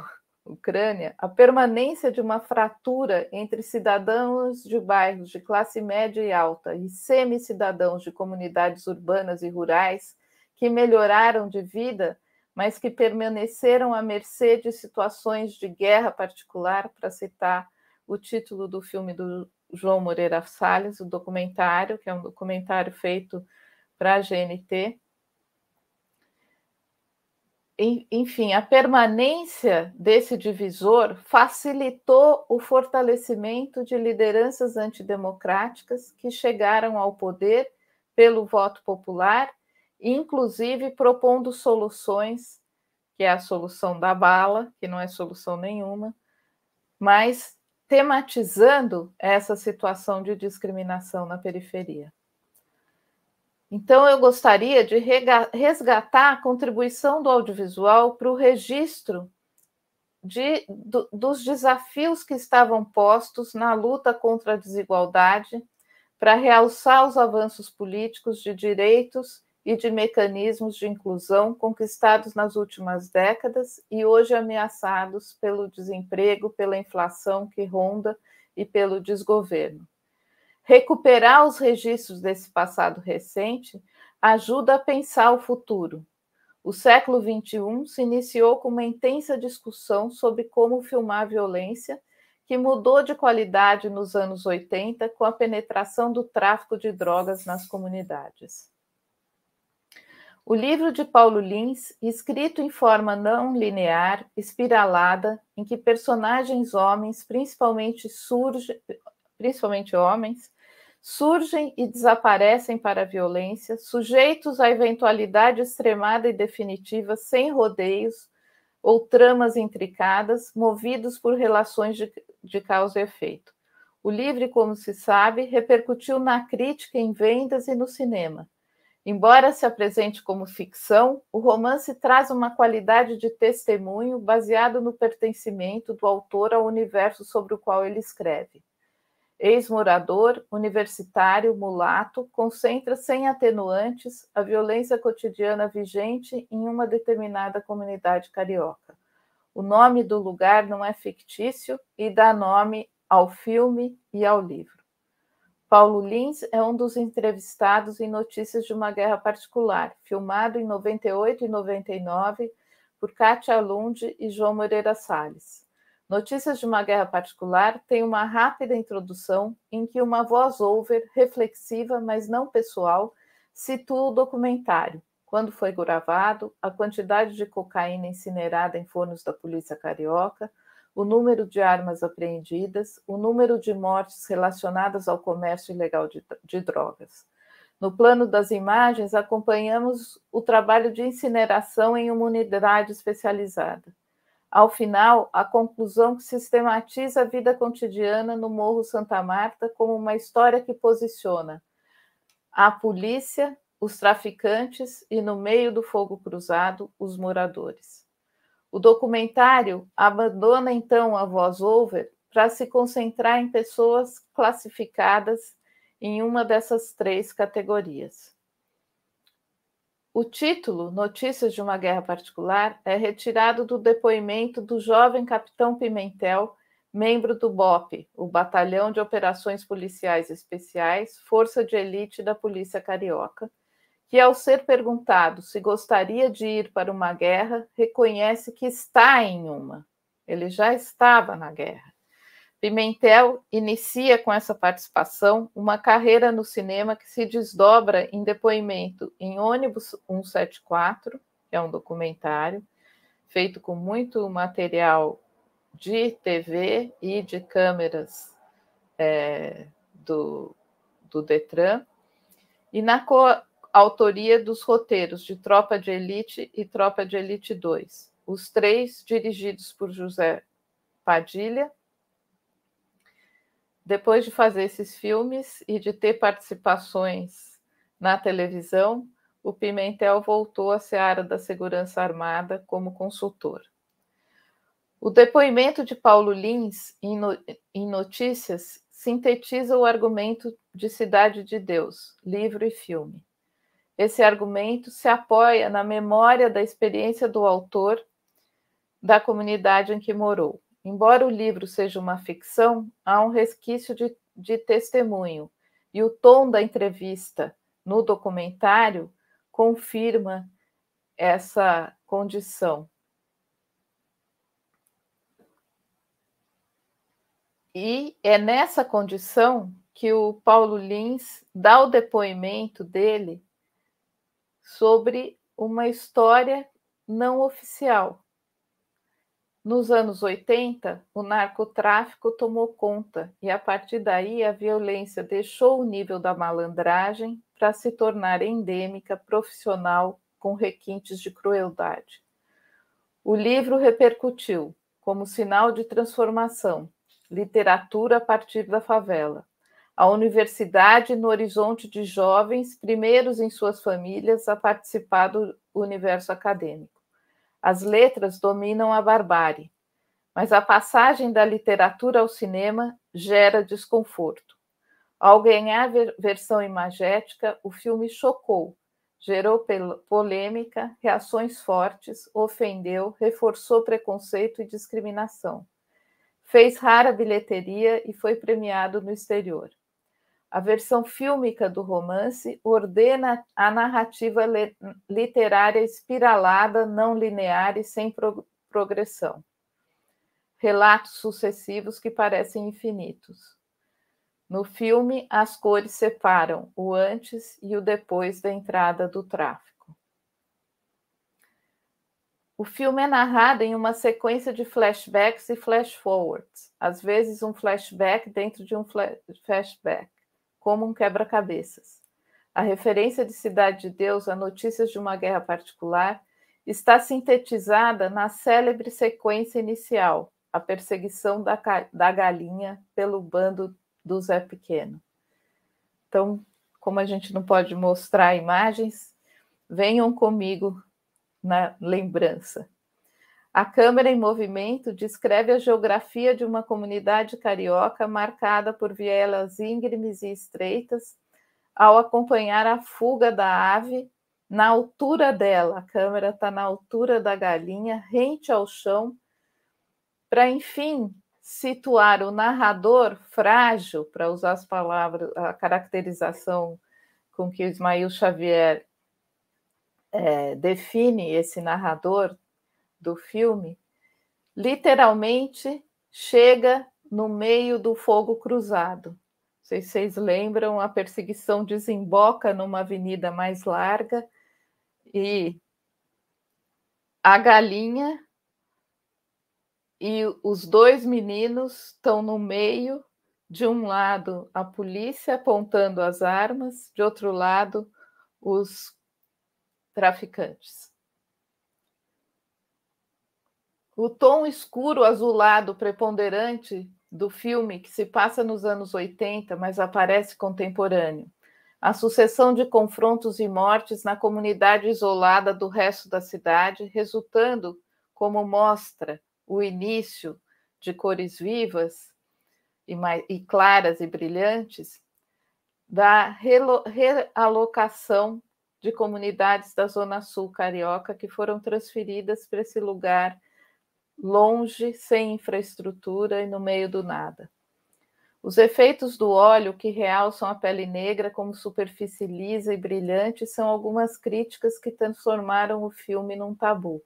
Ucrânia, a permanência de uma fratura entre cidadãos de bairros de classe média e alta e semi-cidadãos de comunidades urbanas e rurais que melhoraram de vida, mas que permaneceram à mercê de situações de guerra particular, para citar o título do filme do João Moreira Salles, o documentário, que é um documentário feito para a GNT, enfim, a permanência desse divisor facilitou o fortalecimento de lideranças antidemocráticas que chegaram ao poder pelo voto popular, inclusive propondo soluções, que é a solução da bala, que não é solução nenhuma, mas tematizando essa situação de discriminação na periferia. Então, eu gostaria de resgatar a contribuição do audiovisual para o registro de, do, dos desafios que estavam postos na luta contra a desigualdade, para realçar os avanços políticos de direitos e de mecanismos de inclusão conquistados nas últimas décadas e hoje ameaçados pelo desemprego, pela inflação que ronda e pelo desgoverno. Recuperar os registros desse passado recente ajuda a pensar o futuro. O século XXI se iniciou com uma intensa discussão sobre como filmar violência, que mudou de qualidade nos anos 80 com a penetração do tráfico de drogas nas comunidades. O livro de Paulo Lins, escrito em forma não linear, espiralada, em que personagens homens, principalmente surge, principalmente homens, surgem e desaparecem para a violência, sujeitos à eventualidade extremada e definitiva, sem rodeios ou tramas intricadas, movidos por relações de, de causa e efeito. O livro, como se sabe, repercutiu na crítica, em vendas e no cinema. Embora se apresente como ficção, o romance traz uma qualidade de testemunho baseado no pertencimento do autor ao universo sobre o qual ele escreve ex-morador, universitário, mulato, concentra sem atenuantes a violência cotidiana vigente em uma determinada comunidade carioca. O nome do lugar não é fictício e dá nome ao filme e ao livro. Paulo Lins é um dos entrevistados em Notícias de uma Guerra Particular, filmado em 98 e 99 por Kátia Lund e João Moreira Salles. Notícias de uma Guerra Particular tem uma rápida introdução em que uma voz-over reflexiva, mas não pessoal, situa o documentário, quando foi gravado, a quantidade de cocaína incinerada em fornos da polícia carioca, o número de armas apreendidas, o número de mortes relacionadas ao comércio ilegal de, de drogas. No plano das imagens, acompanhamos o trabalho de incineração em uma unidade especializada. Ao final, a conclusão que sistematiza a vida cotidiana no Morro Santa Marta como uma história que posiciona a polícia, os traficantes e, no meio do fogo cruzado, os moradores. O documentário abandona então a voz over para se concentrar em pessoas classificadas em uma dessas três categorias. O título, Notícias de uma Guerra Particular, é retirado do depoimento do jovem capitão Pimentel, membro do BOP, o Batalhão de Operações Policiais Especiais, força de elite da Polícia Carioca, que, ao ser perguntado se gostaria de ir para uma guerra, reconhece que está em uma. Ele já estava na guerra. Pimentel inicia com essa participação uma carreira no cinema que se desdobra em depoimento em Ônibus 174, que é um documentário feito com muito material de TV e de câmeras é, do, do Detran, e na coautoria dos roteiros de Tropa de Elite e Tropa de Elite 2, os três dirigidos por José Padilha depois de fazer esses filmes e de ter participações na televisão, o Pimentel voltou à seara da segurança armada como consultor. O depoimento de Paulo Lins em, no, em Notícias sintetiza o argumento de Cidade de Deus, livro e filme. Esse argumento se apoia na memória da experiência do autor da comunidade em que morou. Embora o livro seja uma ficção, há um resquício de, de testemunho, e o tom da entrevista no documentário confirma essa condição. E é nessa condição que o Paulo Lins dá o depoimento dele sobre uma história não oficial. Nos anos 80, o narcotráfico tomou conta e, a partir daí, a violência deixou o nível da malandragem para se tornar endêmica, profissional, com requintes de crueldade. O livro repercutiu como sinal de transformação, literatura a partir da favela, a universidade no horizonte de jovens, primeiros em suas famílias a participar do universo acadêmico. As letras dominam a barbárie, mas a passagem da literatura ao cinema gera desconforto. Ao ganhar ver versão imagética, o filme chocou, gerou polêmica, reações fortes, ofendeu, reforçou preconceito e discriminação. Fez rara bilheteria e foi premiado no exterior. A versão fílmica do romance ordena a narrativa literária espiralada, não linear e sem pro progressão. Relatos sucessivos que parecem infinitos. No filme, as cores separam o antes e o depois da entrada do tráfico. O filme é narrado em uma sequência de flashbacks e flash forwards, às vezes um flashback dentro de um flashback como um quebra-cabeças. A referência de Cidade de Deus a notícias de uma guerra particular está sintetizada na célebre sequência inicial, a perseguição da, da galinha pelo bando do Zé Pequeno. Então, como a gente não pode mostrar imagens, venham comigo na lembrança. A Câmara em Movimento descreve a geografia de uma comunidade carioca marcada por vielas íngremes e estreitas, ao acompanhar a fuga da ave na altura dela. A câmera está na altura da galinha, rente ao chão, para enfim situar o narrador frágil, para usar as palavras, a caracterização com que Ismael Xavier é, define esse narrador do filme, literalmente chega no meio do fogo cruzado. Não sei se vocês lembram, a perseguição desemboca numa avenida mais larga e a galinha e os dois meninos estão no meio. De um lado, a polícia apontando as armas, de outro lado, os traficantes. O tom escuro azulado preponderante do filme, que se passa nos anos 80, mas aparece contemporâneo. A sucessão de confrontos e mortes na comunidade isolada do resto da cidade, resultando, como mostra o início de cores vivas e, mais, e claras e brilhantes, da realocação de comunidades da Zona Sul Carioca que foram transferidas para esse lugar longe, sem infraestrutura e no meio do nada. Os efeitos do óleo que realçam a pele negra como superfície lisa e brilhante são algumas críticas que transformaram o filme num tabu.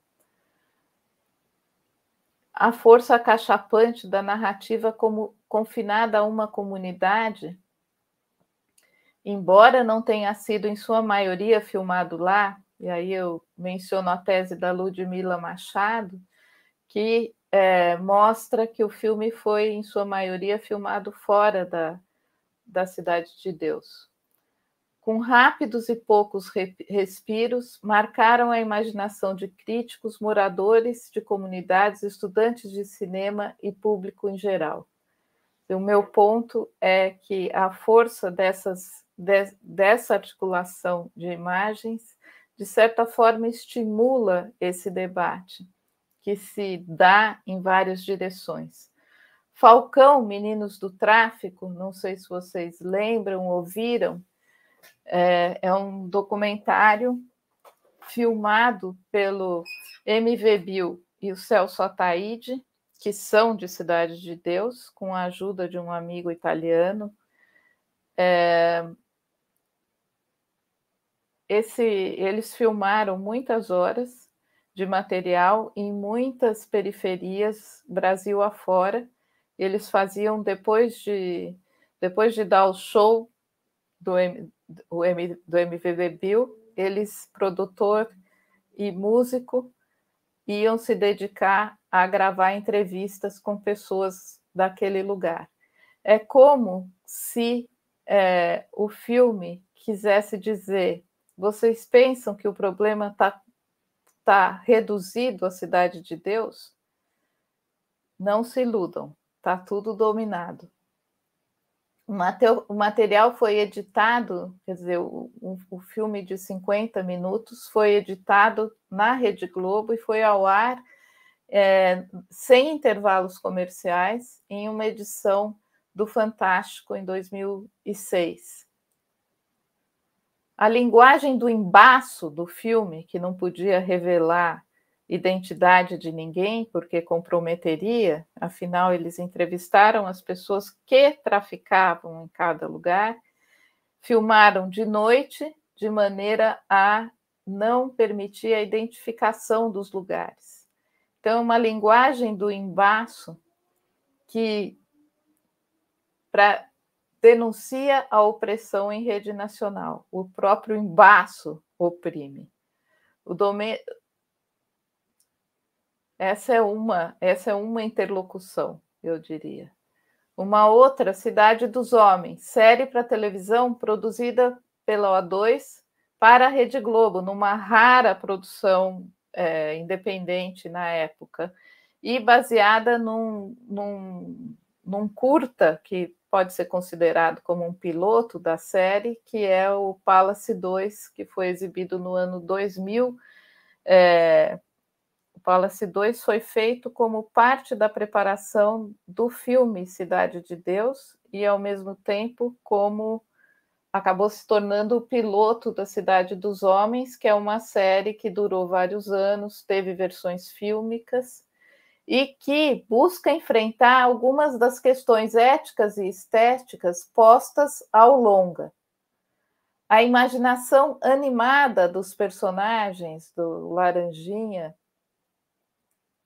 A força acachapante da narrativa como confinada a uma comunidade, embora não tenha sido em sua maioria filmado lá, e aí eu menciono a tese da Ludmila Machado, que é, mostra que o filme foi, em sua maioria, filmado fora da, da Cidade de Deus. Com rápidos e poucos respiros, marcaram a imaginação de críticos, moradores de comunidades, estudantes de cinema e público em geral. E o meu ponto é que a força dessas, de, dessa articulação de imagens, de certa forma, estimula esse debate que se dá em várias direções. Falcão, Meninos do Tráfico, não sei se vocês lembram, ouviram, é, é um documentário filmado pelo MV Bill e o Celso Ataíde, que são de Cidade de Deus, com a ajuda de um amigo italiano. É... Esse, eles filmaram muitas horas de material em muitas periferias, Brasil afora. Eles faziam depois de depois de dar o show do, M, do, M, do MVB Bill, eles, produtor e músico, iam se dedicar a gravar entrevistas com pessoas daquele lugar. É como se é, o filme quisesse dizer: vocês pensam que o problema está está reduzido à cidade de Deus, não se iludam, está tudo dominado. O material foi editado, quer dizer, o, o filme de 50 minutos foi editado na Rede Globo e foi ao ar é, sem intervalos comerciais em uma edição do Fantástico em 2006. A linguagem do embaço do filme, que não podia revelar identidade de ninguém, porque comprometeria, afinal, eles entrevistaram as pessoas que traficavam em cada lugar, filmaram de noite, de maneira a não permitir a identificação dos lugares. Então, é uma linguagem do embaço que, para denuncia a opressão em rede nacional. O próprio embaço oprime. O Essa é uma, essa é uma interlocução, eu diria. Uma outra, Cidade dos Homens, série para televisão produzida pela O2 para a Rede Globo, numa rara produção é, independente na época, e baseada num, num, num curta que pode ser considerado como um piloto da série, que é o Palace 2, que foi exibido no ano 2000. É, o Palace 2 foi feito como parte da preparação do filme Cidade de Deus e, ao mesmo tempo, como acabou se tornando o piloto da Cidade dos Homens, que é uma série que durou vários anos, teve versões fílmicas e que busca enfrentar algumas das questões éticas e estéticas postas ao longa. A imaginação animada dos personagens do Laranjinha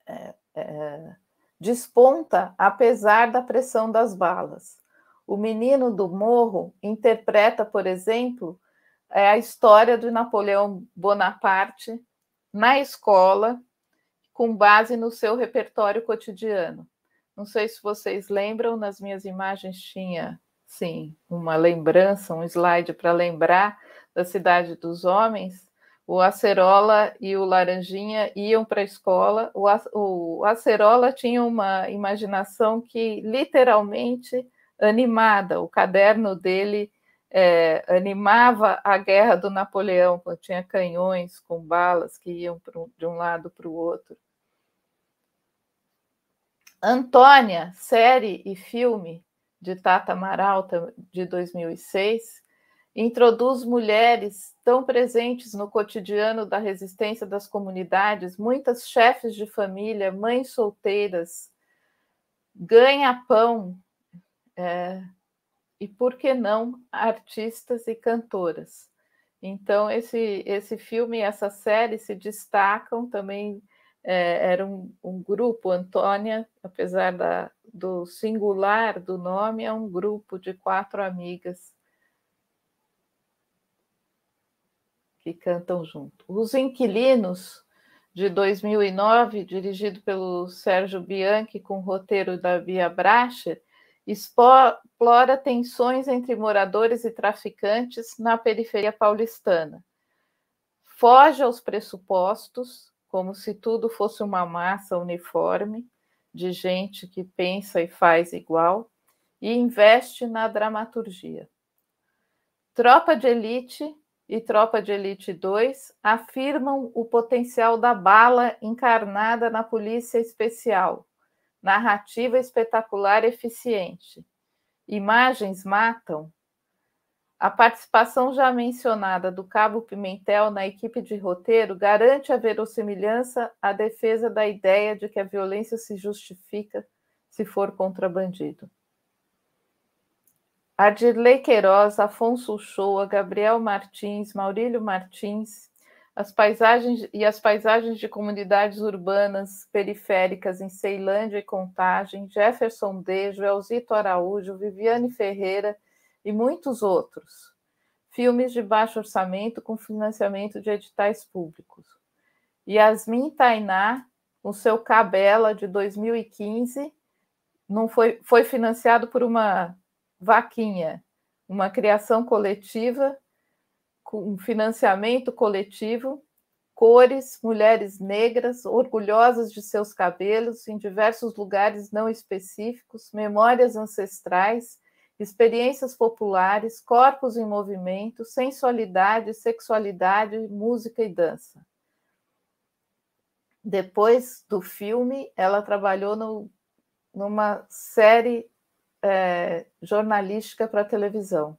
é, é, desponta apesar da pressão das balas. O menino do morro interpreta, por exemplo, é, a história de Napoleão Bonaparte na escola com base no seu repertório cotidiano. Não sei se vocês lembram, nas minhas imagens tinha, sim, uma lembrança, um slide para lembrar da Cidade dos Homens. O Acerola e o Laranjinha iam para a escola. O Acerola tinha uma imaginação que literalmente animada. O caderno dele é, animava a guerra do Napoleão, quando tinha canhões com balas que iam pro, de um lado para o outro. Antônia, série e filme de Tata Amaral, de 2006, introduz mulheres tão presentes no cotidiano da resistência das comunidades, muitas chefes de família, mães solteiras, ganha-pão, é, e por que não artistas e cantoras. Então, esse, esse filme e essa série se destacam também. É, era um, um, grupo, Antônia, apesar da, do singular do nome, é um grupo de quatro amigas que cantam junto. Os Inquilinos, de 2009, dirigido pelo Sérgio Bianchi, com roteiro da Bia Bracher, explora tensões entre moradores e traficantes na periferia paulistana. Foge aos pressupostos, como se tudo fosse uma massa uniforme de gente que pensa e faz igual, e investe na dramaturgia. Tropa de Elite e Tropa de Elite 2 afirmam o potencial da bala encarnada na polícia especial narrativa espetacular eficiente, imagens matam. A participação já mencionada do Cabo Pimentel na equipe de roteiro garante a verossimilhança à defesa da ideia de que a violência se justifica se for contrabandido. Adirley Queiroz, Afonso Uchoa, Gabriel Martins, Maurílio Martins, as paisagens e as paisagens de comunidades urbanas periféricas em Ceilândia e Contagem, Jefferson Dejo, Elzito Araújo, Viviane Ferreira e muitos outros. Filmes de baixo orçamento com financiamento de editais públicos. Yasmin Tainá, o seu Cabela de 2015, não foi, foi financiado por uma vaquinha, uma criação coletiva com financiamento coletivo, cores, mulheres negras, orgulhosas de seus cabelos, em diversos lugares não específicos, memórias ancestrais, experiências populares, corpos em movimento, sensualidade, sexualidade, música e dança. Depois do filme, ela trabalhou no, numa série é, jornalística para televisão.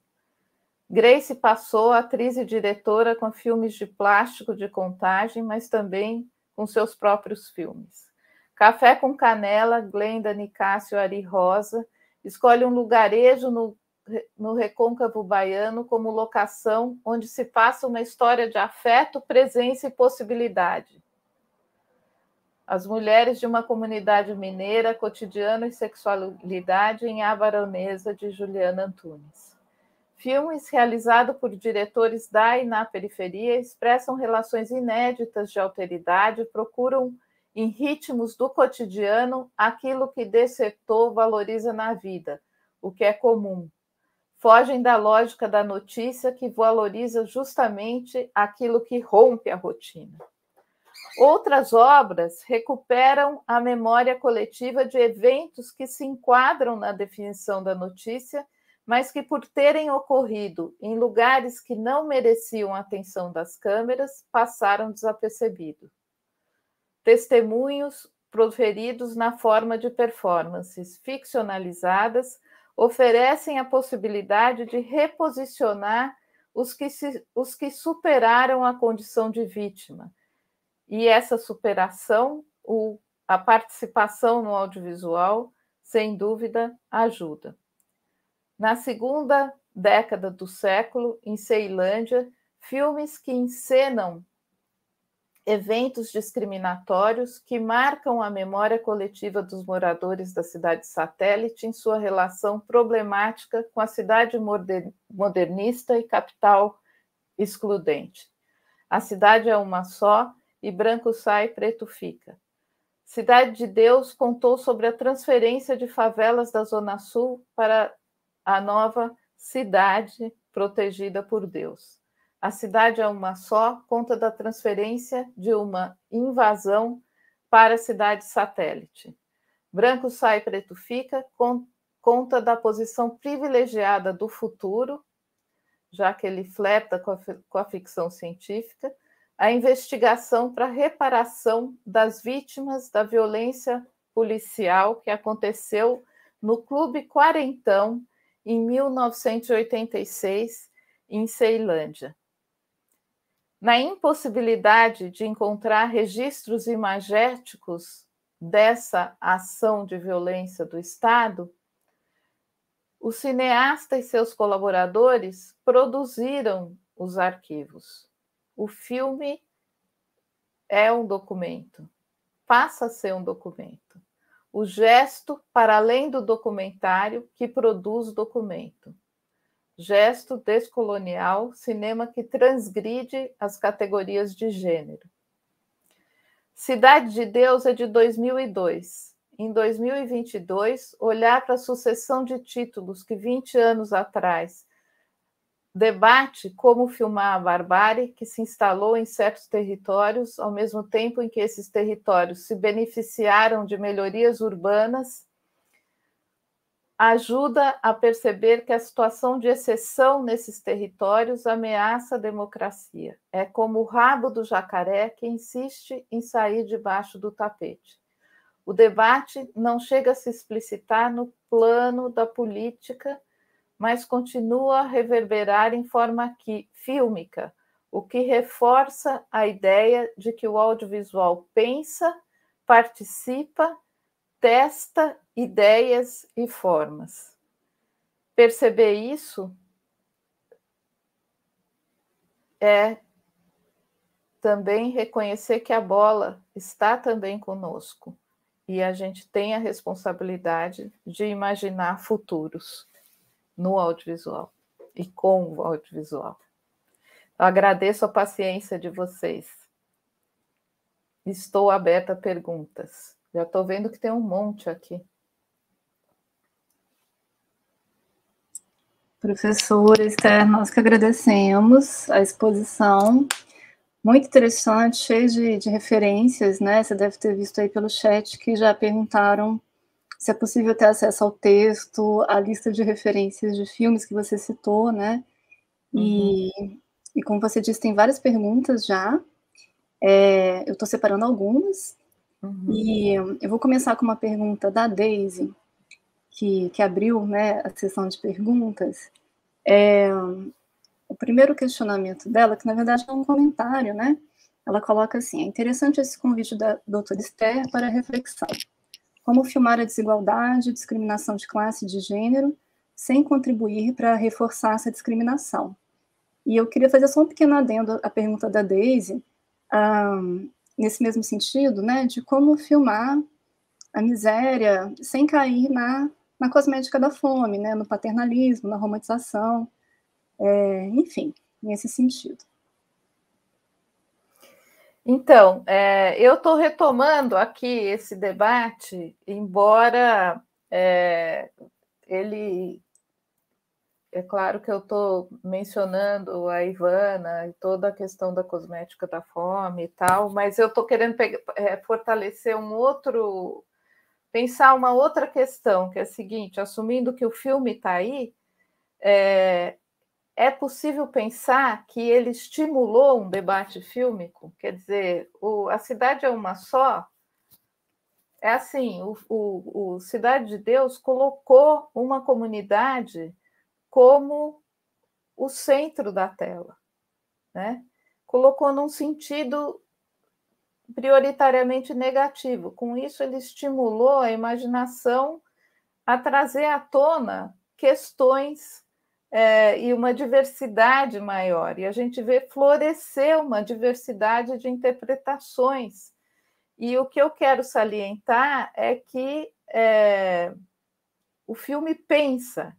Grace passou atriz e diretora com filmes de plástico de contagem, mas também com seus próprios filmes. Café com Canela, Glenda Nicásio Ari Rosa, escolhe um lugarejo no, no recôncavo baiano como locação onde se passa uma história de afeto, presença e possibilidade. As mulheres de uma comunidade mineira, cotidiano e sexualidade em A Baronesa, de Juliana Antunes. Filmes realizados por diretores da e na periferia expressam relações inéditas de alteridade, procuram em ritmos do cotidiano aquilo que Decertor valoriza na vida, o que é comum. Fogem da lógica da notícia que valoriza justamente aquilo que rompe a rotina. Outras obras recuperam a memória coletiva de eventos que se enquadram na definição da notícia mas que, por terem ocorrido em lugares que não mereciam a atenção das câmeras, passaram desapercebido. Testemunhos proferidos na forma de performances ficcionalizadas oferecem a possibilidade de reposicionar os que, se, os que superaram a condição de vítima. E essa superação, o, a participação no audiovisual, sem dúvida, ajuda. Na segunda década do século, em Ceilândia, filmes que encenam eventos discriminatórios que marcam a memória coletiva dos moradores da cidade satélite em sua relação problemática com a cidade modernista e capital excludente. A cidade é uma só e branco sai, preto fica. Cidade de Deus contou sobre a transferência de favelas da Zona Sul para a nova cidade protegida por Deus. A cidade é uma só, conta da transferência de uma invasão para a cidade satélite. Branco sai, preto fica, con conta da posição privilegiada do futuro, já que ele flerta com a, com a ficção científica, a investigação para reparação das vítimas da violência policial que aconteceu no Clube Quarentão em 1986 em Ceilândia. Na impossibilidade de encontrar registros imagéticos dessa ação de violência do Estado, o cineasta e seus colaboradores produziram os arquivos. O filme é um documento, passa a ser um documento o gesto para além do documentário que produz o documento. Gesto descolonial, cinema que transgride as categorias de gênero. Cidade de Deus é de 2002. Em 2022, olhar para a sucessão de títulos que 20 anos atrás debate como filmar a barbárie que se instalou em certos territórios, ao mesmo tempo em que esses territórios se beneficiaram de melhorias urbanas, ajuda a perceber que a situação de exceção nesses territórios ameaça a democracia. É como o rabo do jacaré que insiste em sair debaixo do tapete. O debate não chega a se explicitar no plano da política mas continua a reverberar em forma que, fílmica, o que reforça a ideia de que o audiovisual pensa, participa, testa ideias e formas. Perceber isso é também reconhecer que a bola está também conosco e a gente tem a responsabilidade de imaginar futuros no audiovisual e com o audiovisual. Eu agradeço a paciência de vocês. Estou aberta a perguntas. Já estou vendo que tem um monte aqui. Professora Esther, nós que agradecemos a exposição. Muito interessante, cheio de, de referências, né? Você deve ter visto aí pelo chat que já perguntaram se é possível ter acesso ao texto, à lista de referências de filmes que você citou, né? E, uhum. e como você disse, tem várias perguntas já. É, eu estou separando algumas. Uhum. E eu vou começar com uma pergunta da Daisy, que, que abriu né, a sessão de perguntas. É, o primeiro questionamento dela, que na verdade é um comentário, né? Ela coloca assim: é interessante esse convite da doutora Esther para reflexão como filmar a desigualdade, discriminação de classe e de gênero, sem contribuir para reforçar essa discriminação. E eu queria fazer só um pequeno adendo à pergunta da Daisy, um, nesse mesmo sentido, né, de como filmar a miséria sem cair na, na cosmética da fome, né, no paternalismo, na romantização, é, enfim, nesse sentido. Então, é, eu estou retomando aqui esse debate, embora é, ele. É claro que eu estou mencionando a Ivana e toda a questão da cosmética da fome e tal, mas eu estou querendo pegar, é, fortalecer um outro. pensar uma outra questão, que é a seguinte: assumindo que o filme está aí, é, é possível pensar que ele estimulou um debate fílmico? Quer dizer, o, a cidade é uma só? É assim, o, o, o Cidade de Deus colocou uma comunidade como o centro da tela, né? Colocou num sentido prioritariamente negativo. Com isso, ele estimulou a imaginação a trazer à tona questões é, e uma diversidade maior. E a gente vê florescer uma diversidade de interpretações. E o que eu quero salientar é que é, o filme pensa.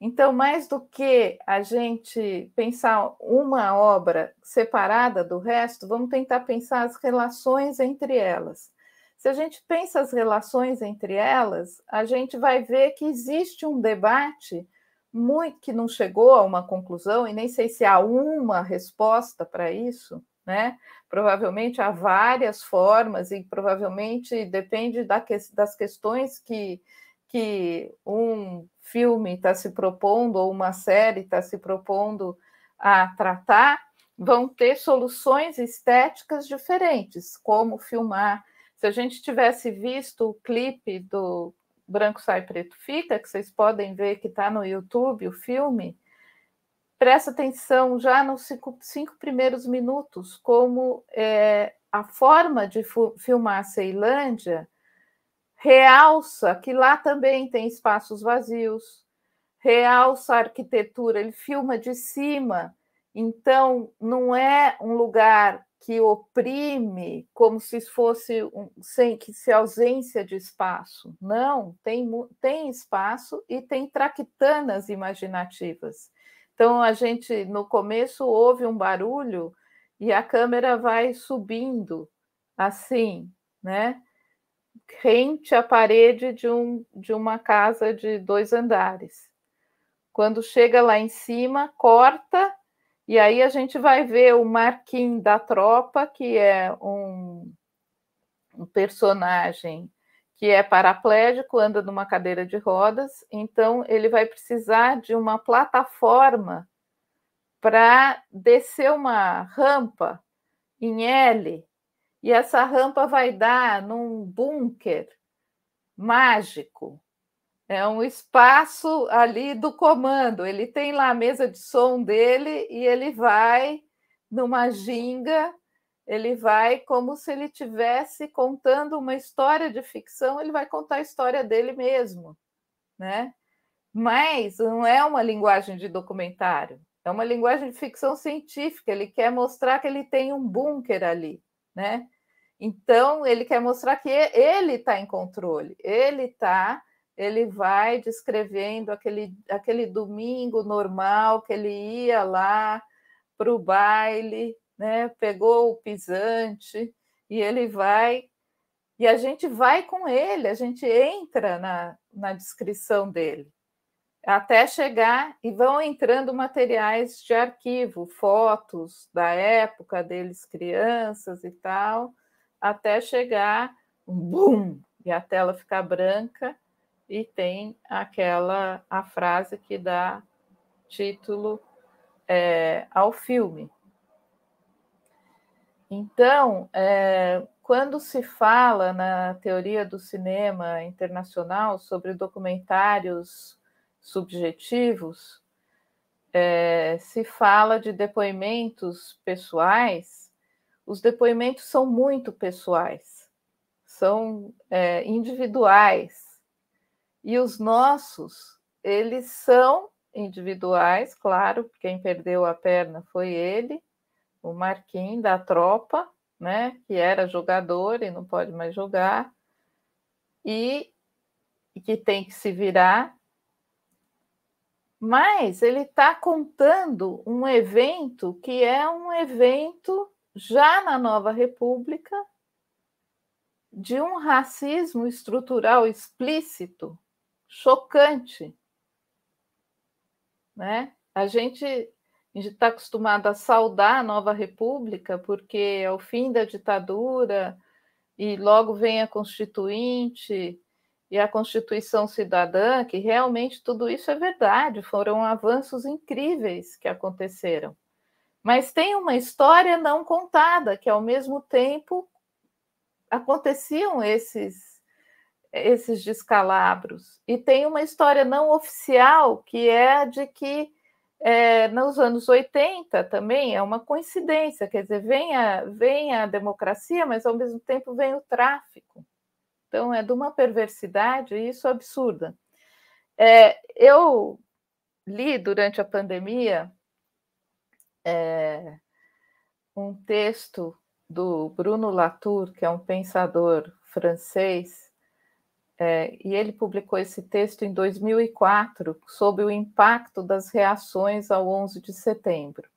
Então, mais do que a gente pensar uma obra separada do resto, vamos tentar pensar as relações entre elas. Se a gente pensa as relações entre elas, a gente vai ver que existe um debate muito que não chegou a uma conclusão, e nem sei se há uma resposta para isso, né? Provavelmente há várias formas, e provavelmente depende da que, das questões que, que um filme está se propondo, ou uma série está se propondo a tratar, vão ter soluções estéticas diferentes, como filmar. Se a gente tivesse visto o clipe do Branco Sai Preto Fica, que vocês podem ver que está no YouTube o filme, presta atenção já nos cinco, cinco primeiros minutos, como é, a forma de filmar a Ceilândia realça que lá também tem espaços vazios, realça a arquitetura, ele filma de cima, então não é um lugar que oprime como se fosse um, sem que se ausência de espaço. Não, tem, tem espaço e tem traquitanas imaginativas. Então a gente no começo ouve um barulho e a câmera vai subindo assim, né? Rente à parede de, um, de uma casa de dois andares. Quando chega lá em cima, corta e aí a gente vai ver o Marquinhos da Tropa, que é um, um personagem que é paraplégico, anda numa cadeira de rodas, então ele vai precisar de uma plataforma para descer uma rampa em L, e essa rampa vai dar num bunker mágico é um espaço ali do comando. Ele tem lá a mesa de som dele e ele vai numa ginga, ele vai como se ele tivesse contando uma história de ficção, ele vai contar a história dele mesmo, né? Mas não é uma linguagem de documentário, é uma linguagem de ficção científica, ele quer mostrar que ele tem um bunker ali, né? Então, ele quer mostrar que ele está em controle, ele está ele vai descrevendo aquele, aquele domingo normal que ele ia lá para o baile, né? pegou o pisante e ele vai. E a gente vai com ele, a gente entra na, na descrição dele, até chegar e vão entrando materiais de arquivo, fotos da época deles crianças e tal, até chegar um boom e a tela ficar branca e tem aquela a frase que dá título é, ao filme. Então, é, quando se fala na teoria do cinema internacional sobre documentários subjetivos, é, se fala de depoimentos pessoais, os depoimentos são muito pessoais, são é, individuais. E os nossos, eles são individuais, claro, quem perdeu a perna foi ele, o Marquinhos da tropa, né, que era jogador e não pode mais jogar, e, e que tem que se virar. Mas ele está contando um evento que é um evento já na Nova República de um racismo estrutural explícito chocante. Né? A gente está acostumado a saudar a nova república, porque é o fim da ditadura, e logo vem a Constituinte e a Constituição Cidadã, que realmente tudo isso é verdade, foram avanços incríveis que aconteceram. Mas tem uma história não contada, que ao mesmo tempo aconteciam esses esses descalabros. E tem uma história não oficial que é de que é, nos anos 80 também é uma coincidência, quer dizer, vem a, vem a democracia, mas ao mesmo tempo vem o tráfico. Então é de uma perversidade e isso é absurda. É, eu li durante a pandemia é, um texto do Bruno Latour, que é um pensador francês, é, e ele publicou esse texto em 2004 sobre o impacto das reações ao 11 de setembro.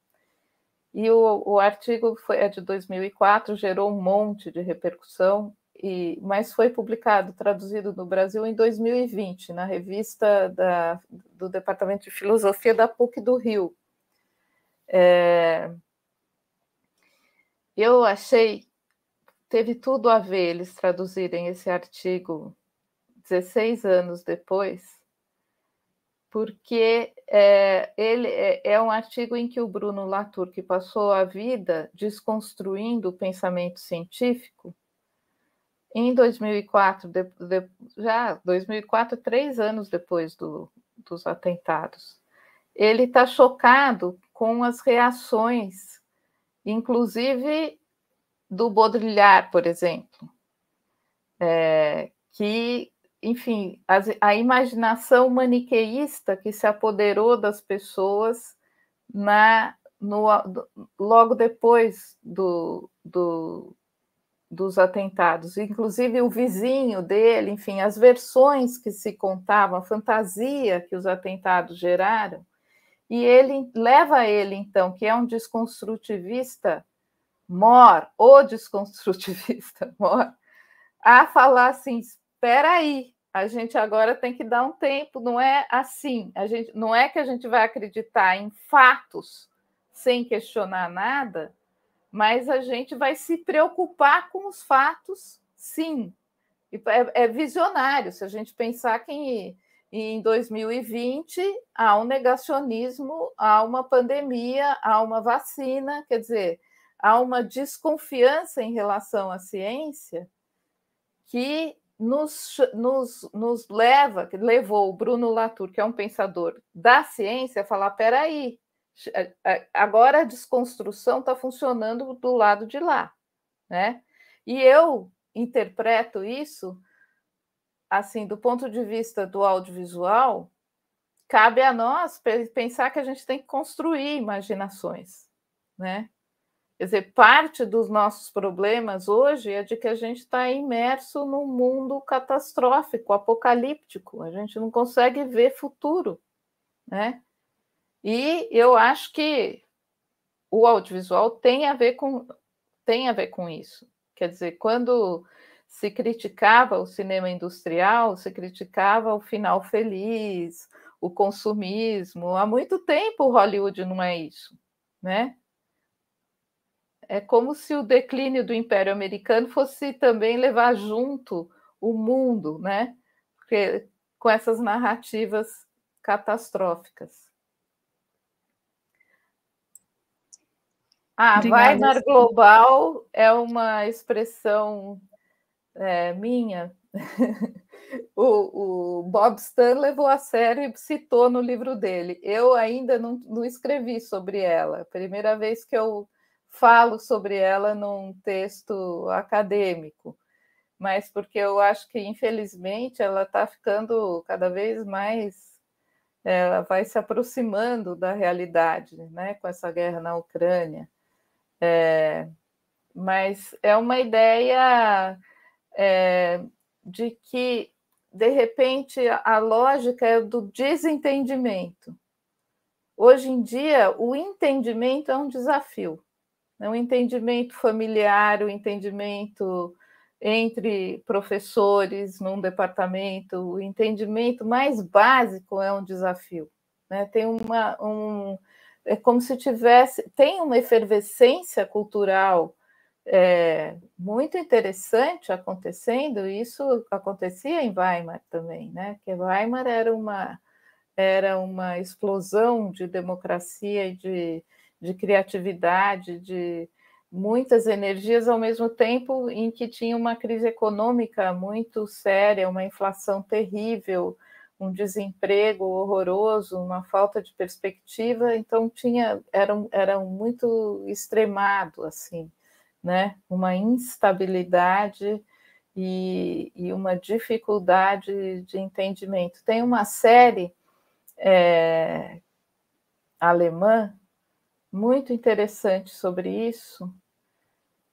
E o, o artigo foi, é de 2004, gerou um monte de repercussão, e, mas foi publicado, traduzido no Brasil em 2020, na revista da, do Departamento de Filosofia da PUC do Rio. É, eu achei teve tudo a ver eles traduzirem esse artigo 16 anos depois, porque é, ele é, é um artigo em que o Bruno Latour, que passou a vida desconstruindo o pensamento científico, em 2004, de, de, já 2004, três anos depois do, dos atentados, ele está chocado com as reações, inclusive do Baudrillard, por exemplo, é, que enfim, a, a imaginação maniqueísta que se apoderou das pessoas na no, logo depois do, do, dos atentados. Inclusive, o vizinho dele, enfim, as versões que se contavam, a fantasia que os atentados geraram, e ele leva ele, então, que é um desconstrutivista mor, ou desconstrutivista mor, a falar assim: espera aí, a gente agora tem que dar um tempo, não é assim. A gente, não é que a gente vai acreditar em fatos sem questionar nada, mas a gente vai se preocupar com os fatos, sim. É, é visionário se a gente pensar que em, em 2020 há um negacionismo, há uma pandemia, há uma vacina, quer dizer, há uma desconfiança em relação à ciência que nos, nos, nos leva, levou o Bruno Latour, que é um pensador da ciência, a falar: peraí, agora a desconstrução está funcionando do lado de lá. Né? E eu interpreto isso assim, do ponto de vista do audiovisual, cabe a nós pensar que a gente tem que construir imaginações, né? Quer dizer, parte dos nossos problemas hoje é de que a gente está imerso num mundo catastrófico, apocalíptico, a gente não consegue ver futuro. Né? E eu acho que o audiovisual tem a ver com, tem a ver com isso. Quer dizer, quando se criticava o cinema industrial, se criticava o final feliz, o consumismo. Há muito tempo Hollywood não é isso, né? É como se o declínio do Império Americano fosse também levar junto o mundo, né? Porque, com essas narrativas catastróficas. Ah, Weimar Global é uma expressão é, minha. o, o, Bob Stan levou a sério e citou no livro dele. Eu ainda não, não escrevi sobre ela. Primeira vez que eu falo sobre ela num texto acadêmico, mas porque eu acho que, infelizmente, ela está ficando cada vez mais. É, ela vai se aproximando da realidade, né, com essa guerra na Ucrânia. É, mas é uma ideia é, de que, de repente, a lógica é do desentendimento. Hoje em dia, o entendimento é um desafio né? o entendimento familiar, o entendimento entre professores num departamento, o entendimento mais básico é um desafio. Né? Tem uma. Um, é como se tivesse. Tem uma efervescência cultural é, muito interessante acontecendo, e isso acontecia em Weimar também, né? que Weimar era uma, era uma explosão de democracia e de de criatividade, de muitas energias ao mesmo tempo em que tinha uma crise econômica muito séria, uma inflação terrível, um desemprego horroroso, uma falta de perspectiva, então tinha eram eram muito extremado assim, né? Uma instabilidade e, e uma dificuldade de entendimento. Tem uma série é, alemã muito interessante sobre isso.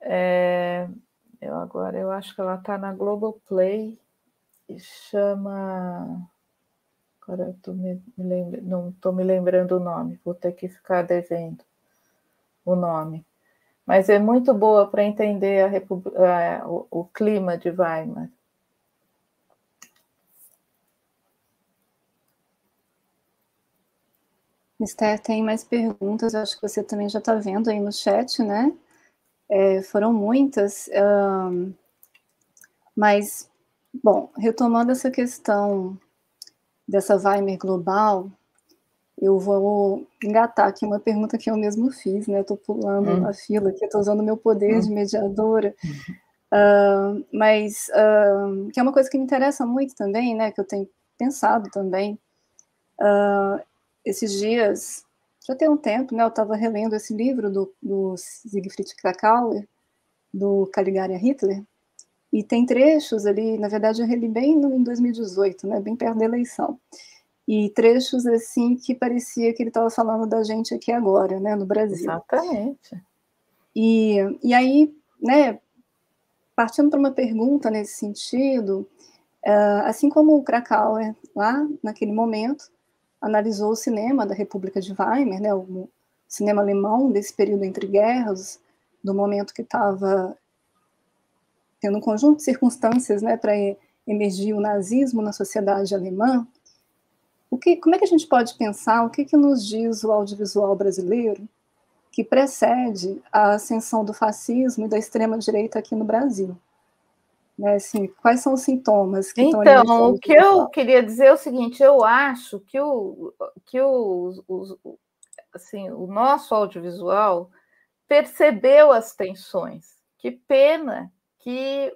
É, eu agora eu acho que ela está na Play e chama. Agora eu me, me lembra, não estou me lembrando o nome, vou ter que ficar devendo o nome. Mas é muito boa para entender a, a, o, o clima de Weimar. Esther, tem mais perguntas, acho que você também já está vendo aí no chat, né? É, foram muitas, um, mas, bom, retomando essa questão dessa Weimar global, eu vou engatar aqui uma pergunta que eu mesmo fiz, né? Estou pulando hum. a fila aqui, estou usando o meu poder hum. de mediadora. Uh, mas uh, que é uma coisa que me interessa muito também, né? Que eu tenho pensado também, esses dias, já tem um tempo, né, eu estava relendo esse livro do, do Siegfried Krakauer, do Caligari a Hitler, e tem trechos ali, na verdade eu reli bem no, em 2018, né, bem perto da eleição, e trechos assim que parecia que ele estava falando da gente aqui agora, né, no Brasil. Exatamente. E, e aí, né, partindo para uma pergunta nesse sentido, eh, assim como o Krakauer lá naquele momento, analisou o cinema da República de Weimar, né, o cinema alemão desse período entre guerras, do momento que estava tendo um conjunto de circunstâncias né, para emergir o nazismo na sociedade alemã. O que, como é que a gente pode pensar, o que, que nos diz o audiovisual brasileiro que precede a ascensão do fascismo e da extrema-direita aqui no Brasil? Né, assim, quais são os sintomas que Então, o que eu queria dizer é o seguinte, eu acho que o, que o, o, assim, o nosso audiovisual percebeu as tensões. Que pena que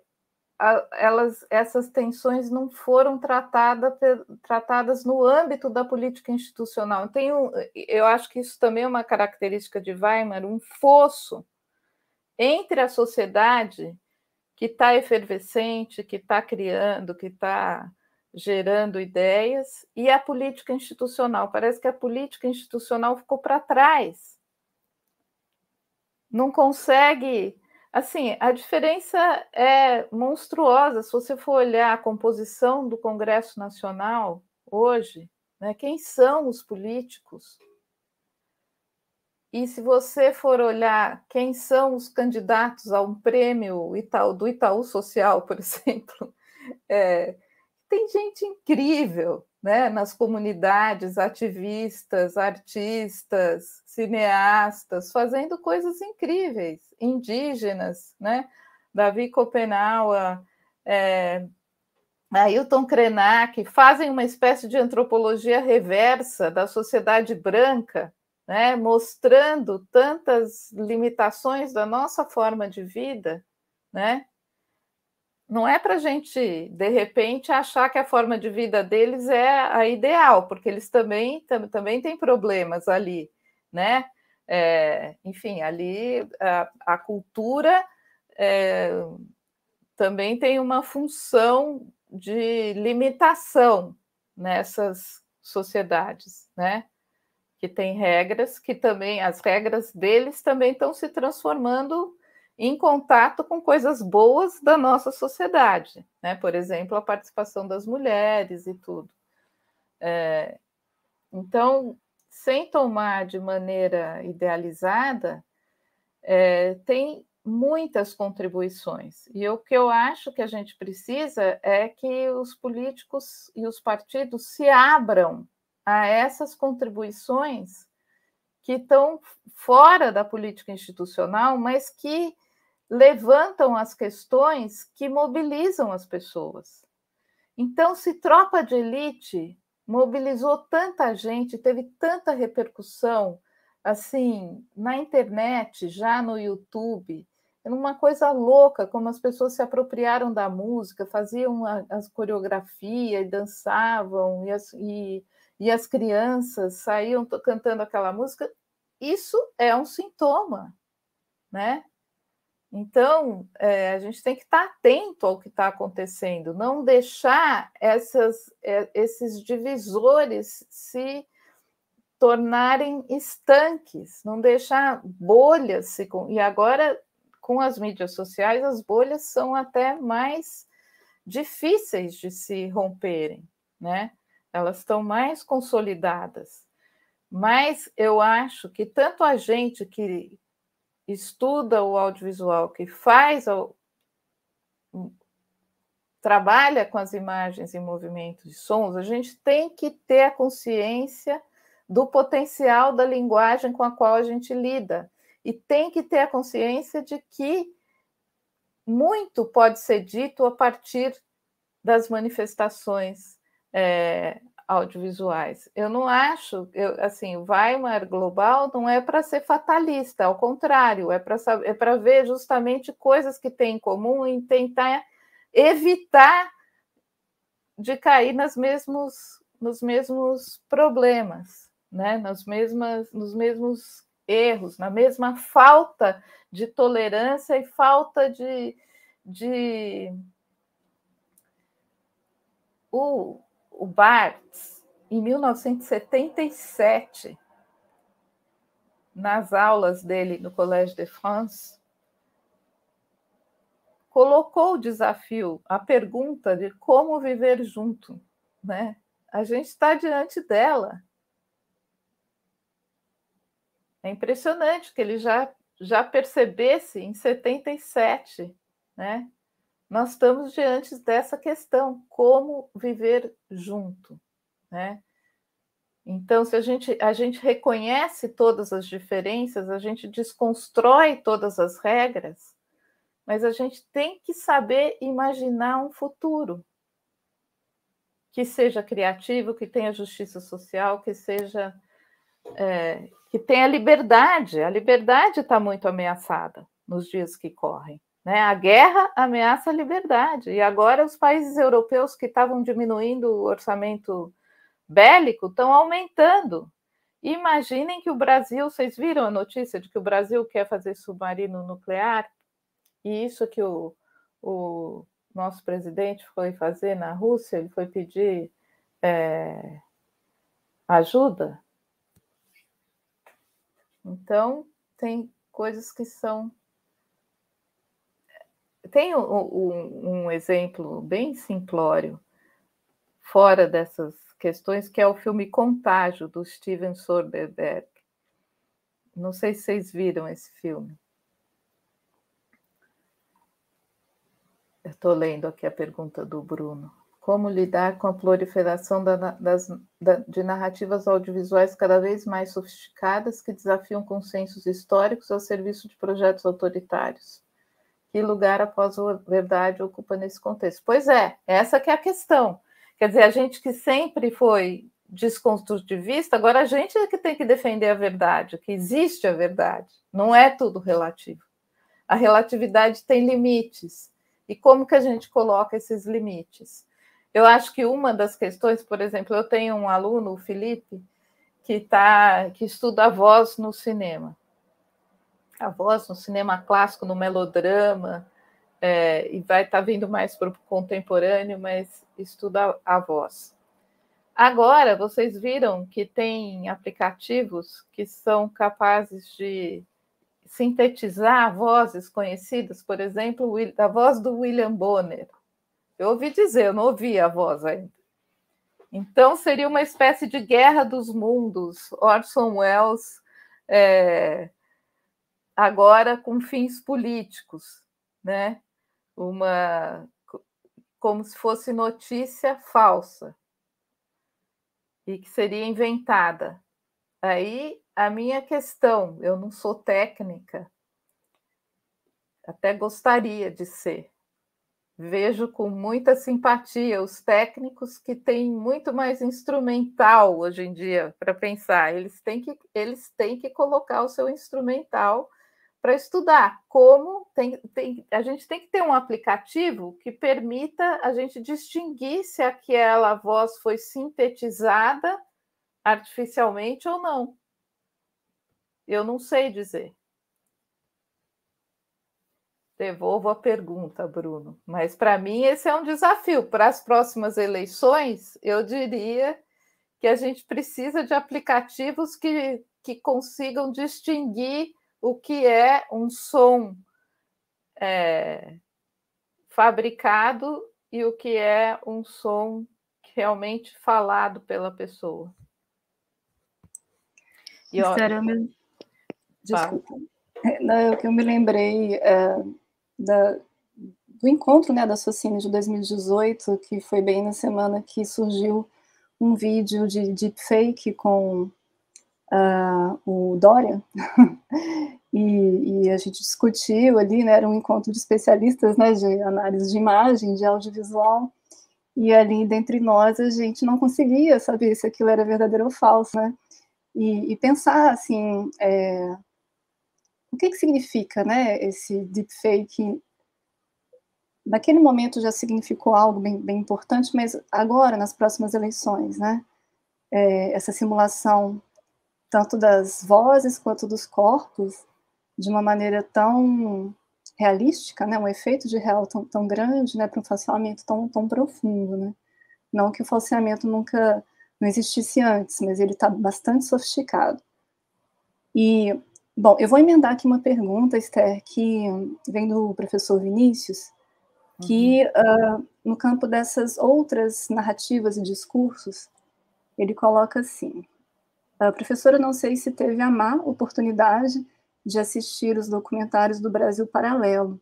a, elas, essas tensões não foram tratada, tratadas no âmbito da política institucional. Tem um, eu acho que isso também é uma característica de Weimar, um fosso entre a sociedade que está efervescente, que está criando, que está gerando ideias, e a política institucional. Parece que a política institucional ficou para trás. Não consegue. Assim, a diferença é monstruosa. Se você for olhar a composição do Congresso Nacional hoje, né, quem são os políticos? E se você for olhar quem são os candidatos a um prêmio Itaú, do Itaú Social, por exemplo, é, tem gente incrível né, nas comunidades, ativistas, artistas, cineastas, fazendo coisas incríveis, indígenas, né? Davi Copenaua, é, Ailton Krenak, fazem uma espécie de antropologia reversa da sociedade branca, né, mostrando tantas limitações da nossa forma de vida, né? Não é para a gente, de repente, achar que a forma de vida deles é a ideal, porque eles também, tam, também têm problemas ali, né? É, enfim, ali a, a cultura é, também tem uma função de limitação nessas sociedades, né? que tem regras que também as regras deles também estão se transformando em contato com coisas boas da nossa sociedade, né? Por exemplo, a participação das mulheres e tudo. É, então, sem tomar de maneira idealizada, é, tem muitas contribuições. E o que eu acho que a gente precisa é que os políticos e os partidos se abram a essas contribuições que estão fora da política institucional, mas que levantam as questões que mobilizam as pessoas. Então, se Tropa de Elite mobilizou tanta gente, teve tanta repercussão, assim, na internet, já no YouTube, era uma coisa louca como as pessoas se apropriaram da música, faziam as coreografias, dançavam e, as, e e as crianças saíam cantando aquela música, isso é um sintoma, né? Então, é, a gente tem que estar tá atento ao que está acontecendo, não deixar essas, é, esses divisores se tornarem estanques, não deixar bolhas se. E agora, com as mídias sociais, as bolhas são até mais difíceis de se romperem, né? elas estão mais consolidadas. Mas eu acho que tanto a gente que estuda o audiovisual, que faz, trabalha com as imagens em movimentos e sons, a gente tem que ter a consciência do potencial da linguagem com a qual a gente lida. E tem que ter a consciência de que muito pode ser dito a partir das manifestações é, audiovisuais. Eu não acho, eu, assim, o Weimar Global não é para ser fatalista, ao contrário, é para é para ver justamente coisas que têm em comum e tentar evitar de cair nas mesmos, nos mesmos problemas, né? nas mesmas, nos mesmos erros, na mesma falta de tolerância e falta de. de... O, o Barthes, em 1977, nas aulas dele no Collège de France, colocou o desafio, a pergunta de como viver junto. Né? A gente está diante dela. É impressionante que ele já, já percebesse em 77 né, nós estamos diante dessa questão, como viver junto, né? Então, se a gente, a gente reconhece todas as diferenças, a gente desconstrói todas as regras, mas a gente tem que saber imaginar um futuro que seja criativo, que tenha justiça social, que seja é, que tenha liberdade. A liberdade está muito ameaçada nos dias que correm. Né? A guerra ameaça a liberdade. E agora os países europeus que estavam diminuindo o orçamento bélico estão aumentando. Imaginem que o Brasil, vocês viram a notícia de que o Brasil quer fazer submarino nuclear? E isso que o, o nosso presidente foi fazer na Rússia, ele foi pedir é, ajuda. Então, tem coisas que são tem um, um exemplo bem simplório, fora dessas questões, que é o filme Contágio, do Steven Soderbergh. Não sei se vocês viram esse filme. Eu estou lendo aqui a pergunta do Bruno. Como lidar com a proliferação da, das, da, de narrativas audiovisuais cada vez mais sofisticadas que desafiam consensos históricos ao serviço de projetos autoritários? que lugar a pós-verdade ocupa nesse contexto? Pois é, essa que é a questão. Quer dizer, a gente que sempre foi desconstrutivista, agora a gente é que tem que defender a verdade, que existe a verdade, não é tudo relativo. A relatividade tem limites. E como que a gente coloca esses limites? Eu acho que uma das questões, por exemplo, eu tenho um aluno, o Felipe, que, tá, que estuda a voz no cinema a voz no cinema clássico, no melodrama, é, e vai estar tá vindo mais para o contemporâneo, mas estuda a voz. Agora, vocês viram que tem aplicativos que são capazes de sintetizar vozes conhecidas, por exemplo, a voz do William Bonner. Eu ouvi dizer, eu não ouvi a voz ainda. Então, seria uma espécie de guerra dos mundos, Orson Welles é, agora com fins políticos, né? Uma como se fosse notícia falsa e que seria inventada. Aí a minha questão, eu não sou técnica, até gostaria de ser. Vejo com muita simpatia os técnicos que têm muito mais instrumental hoje em dia para pensar. Eles têm, que, eles têm que colocar o seu instrumental para estudar como tem, tem, a gente tem que ter um aplicativo que permita a gente distinguir se aquela voz foi sintetizada artificialmente ou não. Eu não sei dizer. Devolvo a pergunta, Bruno. Mas para mim esse é um desafio. Para as próximas eleições, eu diria que a gente precisa de aplicativos que, que consigam distinguir o que é um som é, fabricado e o que é um som realmente falado pela pessoa. E Estará Desculpa. Não, é eu, eu me lembrei é, da, do encontro né, da Socine de 2018, que foi bem na semana que surgiu um vídeo de deepfake com uh, o Dória, e, e, a gente discutiu ali, né, era um encontro de especialistas né, de análise de imagem, de audiovisual, e ali, dentre nós, a gente não conseguia saber se aquilo era verdadeiro ou falso, né? E, e pensar, assim, é, o que, que significa, né, esse deepfake? Naquele momento já significou algo bem, bem importante, mas agora, nas próximas eleições, né, é, essa simulação tanto das vozes quanto dos corpos, de uma maneira tão realística, né, um efeito de real tão, tão grande, né, para um falseamento tão, tão profundo, né? Não que o falseamento nunca não existisse antes, mas ele está bastante sofisticado. E, bom, eu vou emendar aqui uma pergunta, Esther, que vem do professor Vinícius, que uhum. uh, no campo dessas outras narrativas e discursos, ele coloca assim: a ah, professora, não sei se teve a má oportunidade de assistir os documentários do Brasil Paralelo,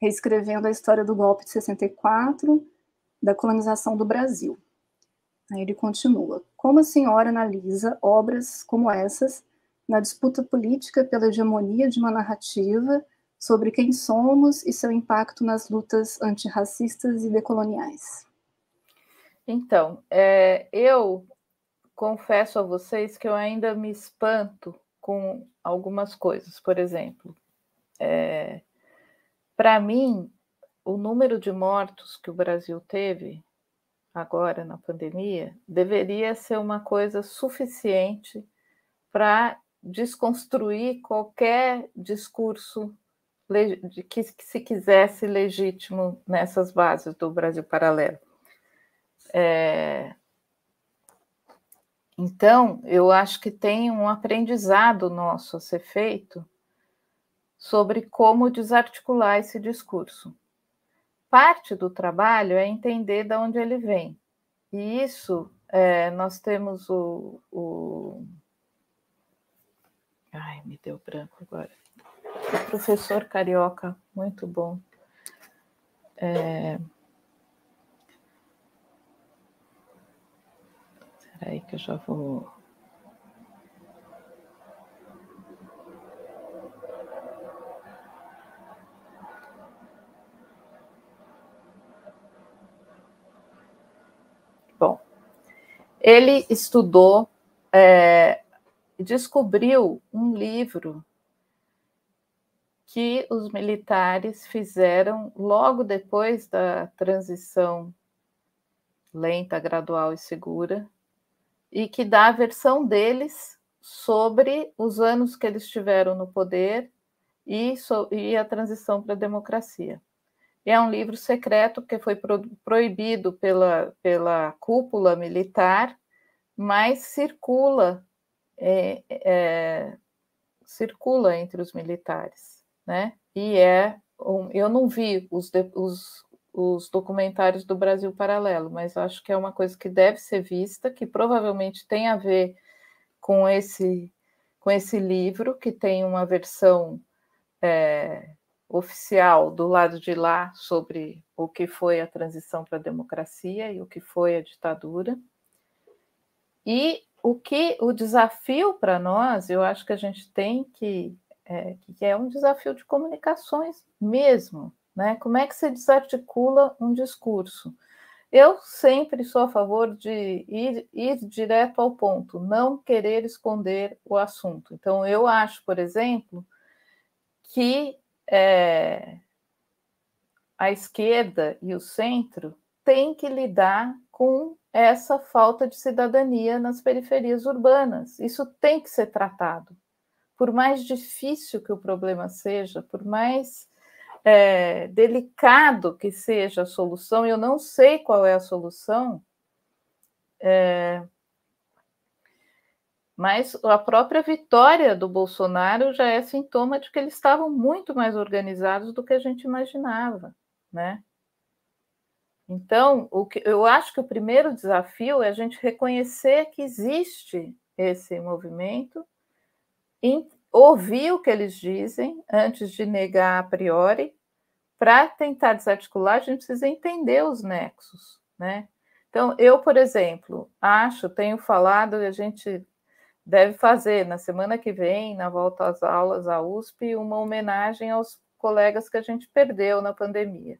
reescrevendo a história do golpe de 64, da colonização do Brasil. Aí ele continua: Como a senhora analisa obras como essas na disputa política pela hegemonia de uma narrativa sobre quem somos e seu impacto nas lutas antirracistas e decoloniais? Então, é, eu confesso a vocês que eu ainda me espanto com algumas coisas. Por exemplo, é, para mim, o número de mortos que o Brasil teve agora na pandemia deveria ser uma coisa suficiente para desconstruir qualquer discurso de que, se quisesse legítimo nessas bases do Brasil paralelo. É, então, eu acho que tem um aprendizado nosso a ser feito sobre como desarticular esse discurso. Parte do trabalho é entender de onde ele vem. E isso é, nós temos o, o, Ai, me deu branco agora. O professor carioca, muito bom. É, Peraí que eu já vou. Bom, ele estudou, é, descobriu um livro que os militares fizeram logo depois da transição lenta, gradual e segura e que dá a versão deles sobre os anos que eles tiveram no poder e, so, e a transição para a democracia. E é um livro secreto que foi pro, proibido pela, pela cúpula militar, mas circula é, é, circula entre os militares, né? E é um, eu não vi os, de, os os documentários do Brasil Paralelo, mas acho que é uma coisa que deve ser vista, que provavelmente tem a ver com esse com esse livro, que tem uma versão é, oficial do lado de lá sobre o que foi a transição para a democracia e o que foi a ditadura. E o que o desafio para nós, eu acho que a gente tem que, é, que é um desafio de comunicações mesmo, né? Como é que se desarticula um discurso? Eu sempre sou a favor de ir, ir, direto ao ponto, não querer esconder o assunto. Então, eu acho, por exemplo, que é, a esquerda e o centro têm que lidar com essa falta de cidadania nas periferias urbanas. Isso tem que ser tratado. Por mais difícil que o problema seja, por mais é, delicado que seja a solução, eu não sei qual é a solução, é, mas a própria vitória do Bolsonaro já é sintoma de que eles estavam muito mais organizados do que a gente imaginava, né? Então, o que, eu acho que o primeiro desafio é a gente reconhecer que existe esse movimento, em, ouvir o que eles dizem antes de negar a priori. Para tentar desarticular, a gente precisa entender os nexos, né? Então, eu, por exemplo, acho, tenho falado, e a gente deve fazer na semana que vem, na volta às aulas à USP, uma homenagem aos colegas que a gente perdeu na pandemia.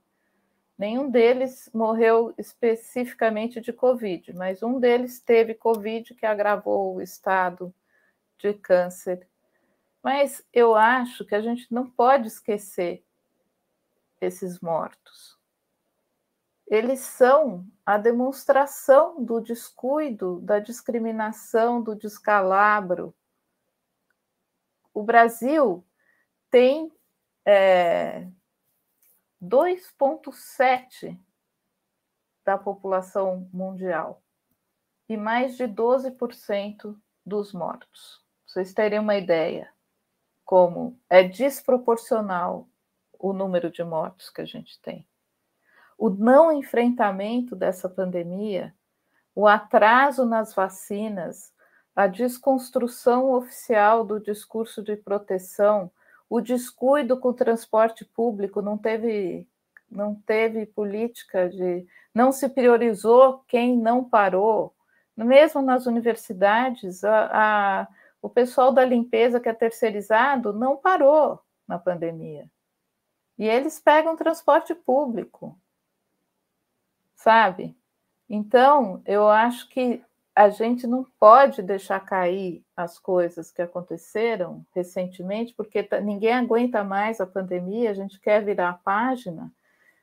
Nenhum deles morreu especificamente de Covid, mas um deles teve Covid que agravou o estado de câncer mas eu acho que a gente não pode esquecer esses mortos. Eles são a demonstração do descuido, da discriminação, do descalabro. O Brasil tem é, 2,7% da população mundial e mais de 12% dos mortos. Pra vocês terem uma ideia como é desproporcional o número de mortos que a gente tem. O não enfrentamento dessa pandemia, o atraso nas vacinas, a desconstrução oficial do discurso de proteção, o descuido com o transporte público, não teve não teve política de não se priorizou quem não parou, mesmo nas universidades, a, a o pessoal da limpeza que é terceirizado não parou na pandemia. E eles pegam transporte público, sabe? Então, eu acho que a gente não pode deixar cair as coisas que aconteceram recentemente, porque tá, ninguém aguenta mais a pandemia, a gente quer virar a página,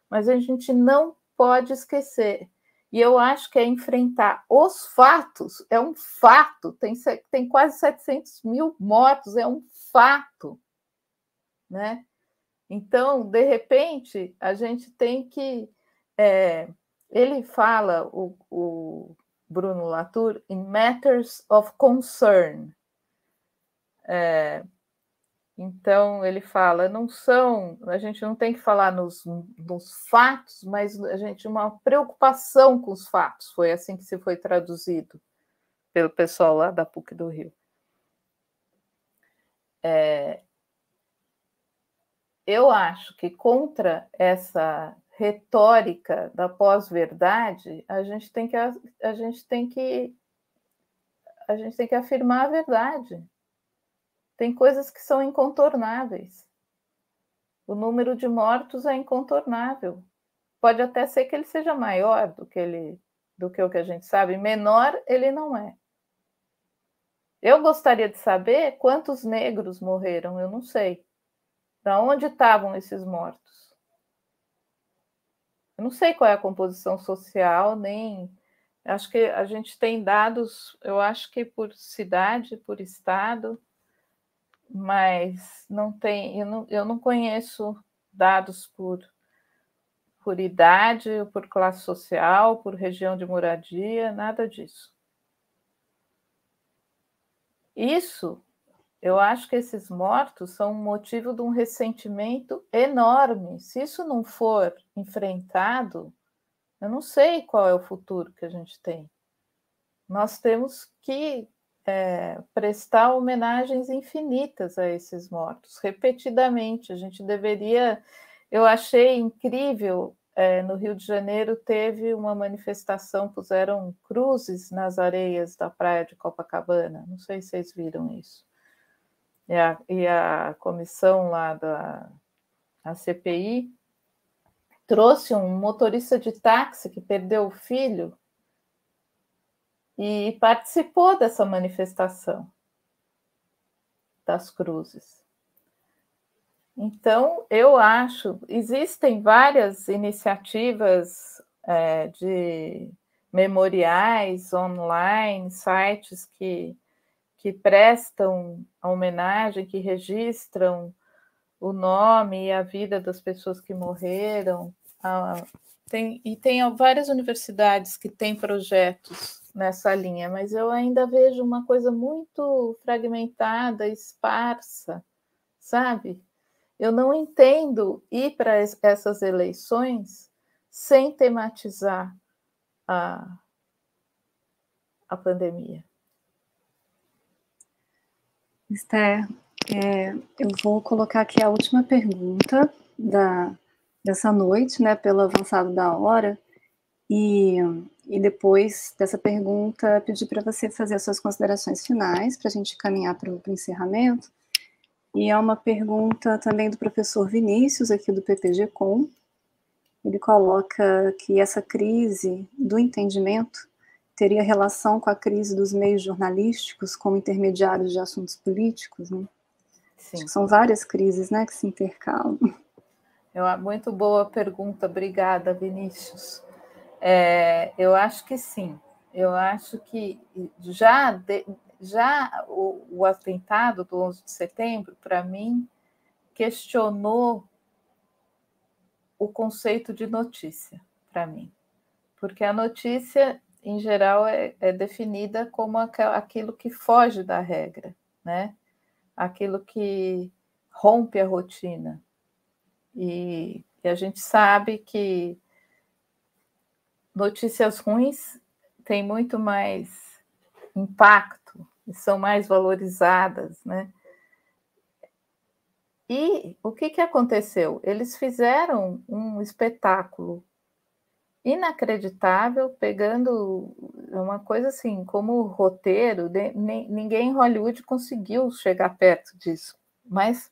mas a gente não pode esquecer e eu acho que é enfrentar os fatos, é um fato, tem, tem quase 700 mil mortos, é um fato. Né? Então, de repente, a gente tem que. É, ele fala, o, o Bruno Latour, em matters of concern. É, então ele fala, não são, a gente não tem que falar nos, nos fatos, mas a gente uma preocupação com os fatos. Foi assim que se foi traduzido pelo pessoal lá da PUC do Rio. É, eu acho que contra essa retórica da pós-verdade, a gente tem que a gente tem que a gente tem que afirmar a verdade. Tem coisas que são incontornáveis. O número de mortos é incontornável. Pode até ser que ele seja maior do que ele do que o que a gente sabe, menor ele não é. Eu gostaria de saber quantos negros morreram, eu não sei. Da onde estavam esses mortos? Eu não sei qual é a composição social, nem. Acho que a gente tem dados, eu acho que por cidade, por estado mas não tem, eu não, eu não conheço dados por, por idade, por classe social, por região de moradia, nada disso. Isso, eu acho que esses mortos são motivo de um ressentimento enorme. Se isso não for enfrentado, eu não sei qual é o futuro que a gente tem. Nós temos que é, prestar homenagens infinitas a esses mortos, repetidamente. A gente deveria. Eu achei incrível, é, no Rio de Janeiro teve uma manifestação, puseram cruzes nas areias da praia de Copacabana. Não sei se vocês viram isso. E a, e a comissão lá da a CPI trouxe um motorista de táxi que perdeu o filho e participou dessa manifestação das cruzes. Então, eu acho, existem várias iniciativas é, de memoriais online, sites que, que prestam homenagem, que registram o nome e a vida das pessoas que morreram. Ah, tem, e tem várias universidades que têm projetos nessa linha, mas eu ainda vejo uma coisa muito fragmentada, esparsa, sabe? Eu não entendo ir para essas eleições sem tematizar a, a pandemia. Esther, é, eu vou colocar aqui a última pergunta da, dessa noite, né, pelo avançado da hora. E e depois dessa pergunta pedir para você fazer as suas considerações finais, para a gente caminhar para o encerramento. E é uma pergunta também do professor Vinícius, aqui do PPG-Com. Ele coloca que essa crise do entendimento teria relação com a crise dos meios jornalísticos como intermediários de assuntos políticos, né? são várias crises, né, que se intercalam. É uma muito boa pergunta, obrigada, Vinícius. É, eu acho que sim. Eu acho que já, de, já o, o, atentado do 11 de setembro, para mim, questionou o conceito de notícia, para mim. Porque a notícia, em geral, é, é definida como aquilo que foge da regra, né? aquilo que rompe a rotina. E, e a gente sabe que notícias ruins têm muito mais impacto e são mais valorizadas, né? E o que, que aconteceu? Eles fizeram um espetáculo inacreditável, pegando é uma coisa assim, como roteiro, de, ninguém em Hollywood conseguiu chegar perto disso, mas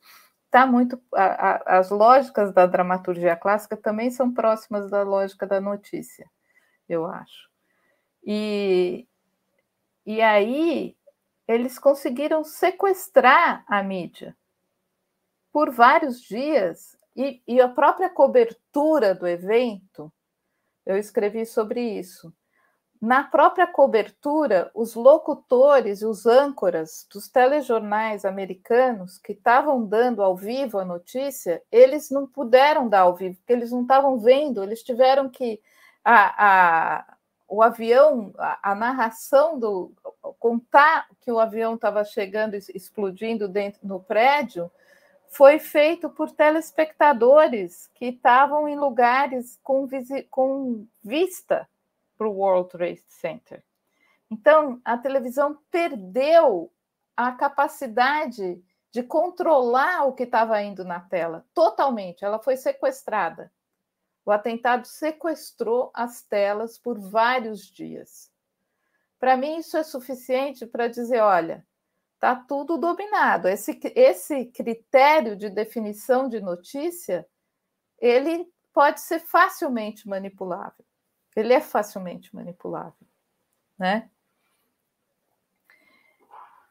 tá muito. A, a, as lógicas da dramaturgia clássica também são próximas da lógica da notícia eu acho. E, e aí eles conseguiram sequestrar a mídia por vários dias e, e a própria cobertura do evento, eu escrevi sobre isso. Na própria cobertura, os locutores e os âncoras dos telejornais americanos que estavam dando ao vivo a notícia, eles não puderam dar ao vivo, porque eles não estavam vendo, eles tiveram que a, a o avião, a, a, narração do contar que o avião estava chegando e explodindo dentro no prédio foi feito por telespectadores que estavam em lugares com, visi, com vista para o World Trade Center. Então, a televisão perdeu a capacidade de controlar o que estava indo na tela totalmente, ela foi sequestrada. O atentado sequestrou as telas por vários dias. Para mim, isso é suficiente para dizer: olha, está tudo dominado. Esse, esse critério de definição de notícia ele pode ser facilmente manipulável. Ele é facilmente manipulável, né?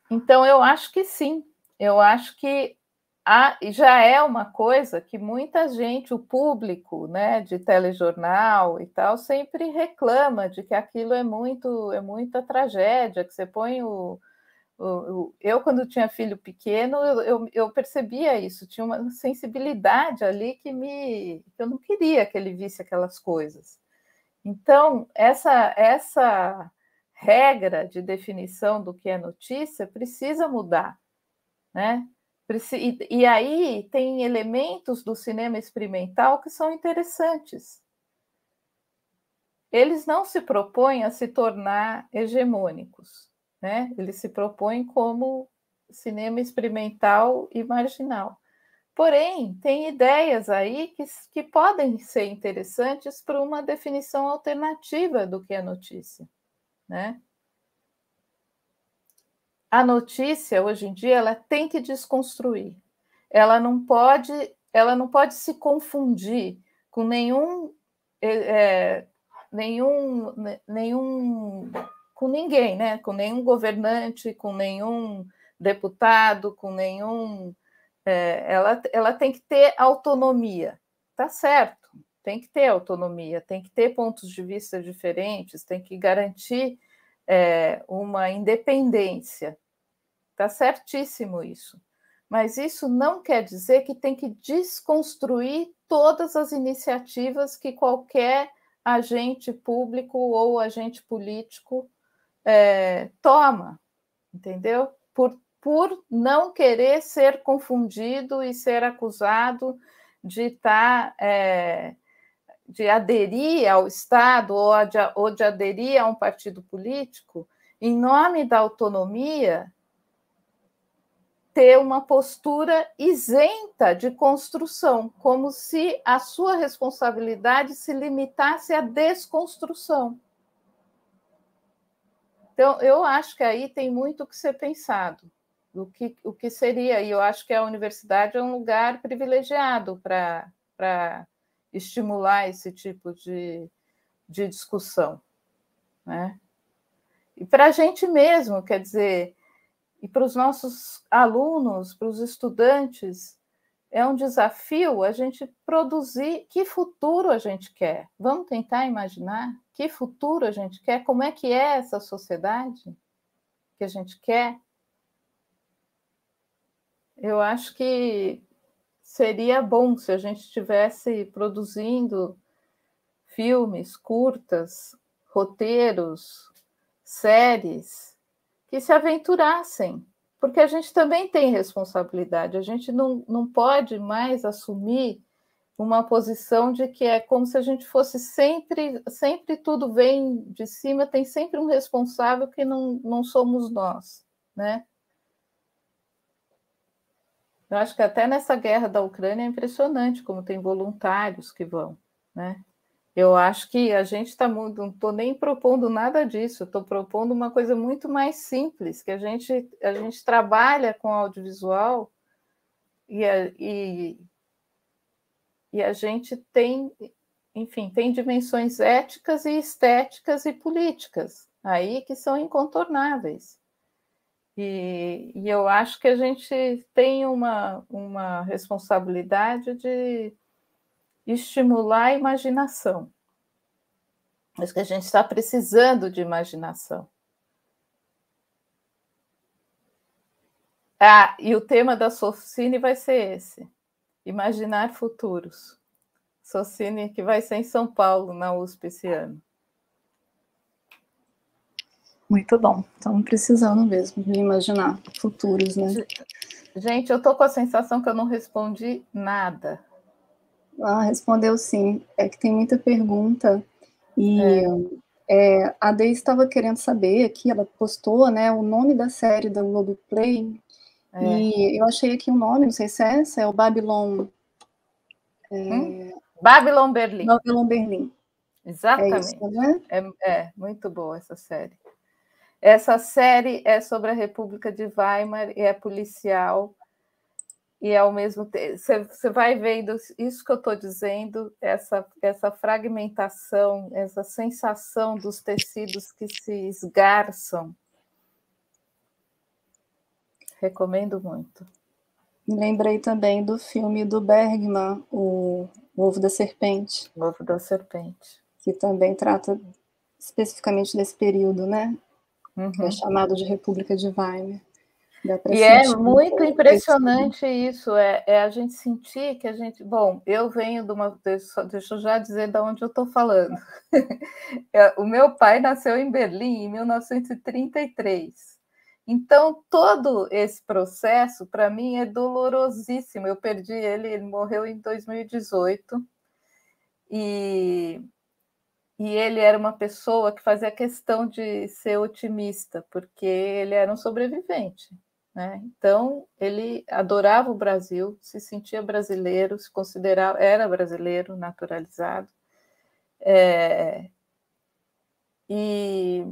Então eu acho que sim. Eu acho que a, já é uma coisa que muita gente, o público né, de telejornal e tal, sempre reclama de que aquilo é muito, é muita tragédia, que você põe o. eu, quando tinha filho pequeno, eu, eu, eu, percebia isso, tinha uma sensibilidade ali que me. Que eu não queria que ele visse aquelas coisas. Então, essa, essa regra de definição do que é notícia precisa mudar. Né? E, aí tem elementos do cinema experimental que são interessantes. Eles não se propõem a se tornar hegemônicos, né? Eles se propõem como cinema experimental e marginal. Porém, tem ideias aí que, que podem ser interessantes para uma definição alternativa do que é notícia, né? a notícia hoje em dia ela tem que desconstruir. Ela não pode, ela não pode se confundir com nenhum, é, é nenhum, né, nenhum, com ninguém, né? Com nenhum governante, com nenhum deputado, com nenhum, é, ela, ela tem que ter autonomia, tá certo? Tem que ter autonomia, tem que ter pontos de vista diferentes, tem que garantir é, uma independência. Está certíssimo isso. Mas isso não quer dizer que tem que desconstruir todas as iniciativas que qualquer agente público ou agente político é, toma, entendeu? Por, por não querer ser confundido e ser acusado de estar tá, é, de aderir ao Estado ou de, ou de aderir a um partido político, em nome da autonomia, ter uma postura isenta de construção, como se a sua responsabilidade se limitasse à desconstrução. Então, eu acho que aí tem muito que ser pensado, o que, o que seria, e eu acho que a universidade é um lugar privilegiado para estimular esse tipo de, de discussão. Né? E para a gente mesmo, quer dizer, e para os nossos alunos, para os estudantes, é um desafio a gente produzir que futuro a gente quer. Vamos tentar imaginar que futuro a gente quer, como é que é essa sociedade que a gente quer. Eu acho que seria bom se a gente estivesse produzindo filmes, curtas, roteiros, séries que se aventurassem, porque a gente também tem responsabilidade, a gente não, não pode mais assumir uma posição de que é como se a gente fosse sempre, sempre tudo vem de cima, tem sempre um responsável que não, não somos nós, né? Eu acho que até nessa guerra da Ucrânia é impressionante como tem voluntários que vão, né? Eu acho que a gente está muito, não estou nem propondo nada disso, estou propondo uma coisa muito mais simples, que a gente, a gente trabalha com audiovisual e a, e, e a gente tem, enfim, tem dimensões éticas e estéticas e políticas aí que são incontornáveis. E, e eu acho que a gente tem uma, uma responsabilidade de estimular a imaginação. Acho que a gente está precisando de imaginação. Ah, e o tema da Socine vai ser esse: imaginar futuros. Socine que vai ser em São Paulo, na USP esse ano. Muito bom. Estamos precisando mesmo de imaginar futuros, né? Gente, eu estou com a sensação que eu não respondi nada. Ah, respondeu sim. É que tem muita pergunta. E é. É, a Deise estava querendo saber aqui, ela postou né, o nome da série da Globoplay. É. E eu achei aqui o um nome, não sei se é essa, é o Babylon. É... Hum? Babylon Berlim. Babylon Berlim. Exatamente. É, isso, né? é, é, muito boa essa série. Essa série é sobre a República de Weimar e é policial. E ao mesmo tempo, você vai vendo isso que eu estou dizendo, essa, essa fragmentação, essa sensação dos tecidos que se esgarçam. Recomendo muito. Lembrei também do filme do Bergman, O Ovo da Serpente. O Ovo da Serpente. Que também trata especificamente desse período, né? É uhum. é chamado de República de Weimar. E é muito né? impressionante isso, é, é, a gente sentir que a gente. Bom, eu venho de uma. Deixa, deixa eu já dizer de onde eu estou falando. É, o meu pai nasceu em Berlim em 1933. Então, todo esse processo, para mim, é dolorosíssimo. Eu perdi ele, ele morreu em 2018. E e ele era uma pessoa que fazia questão de ser otimista, porque ele era um sobrevivente. Né? Então, ele adorava o Brasil, se sentia brasileiro, se considerava, era brasileiro, naturalizado. É, e,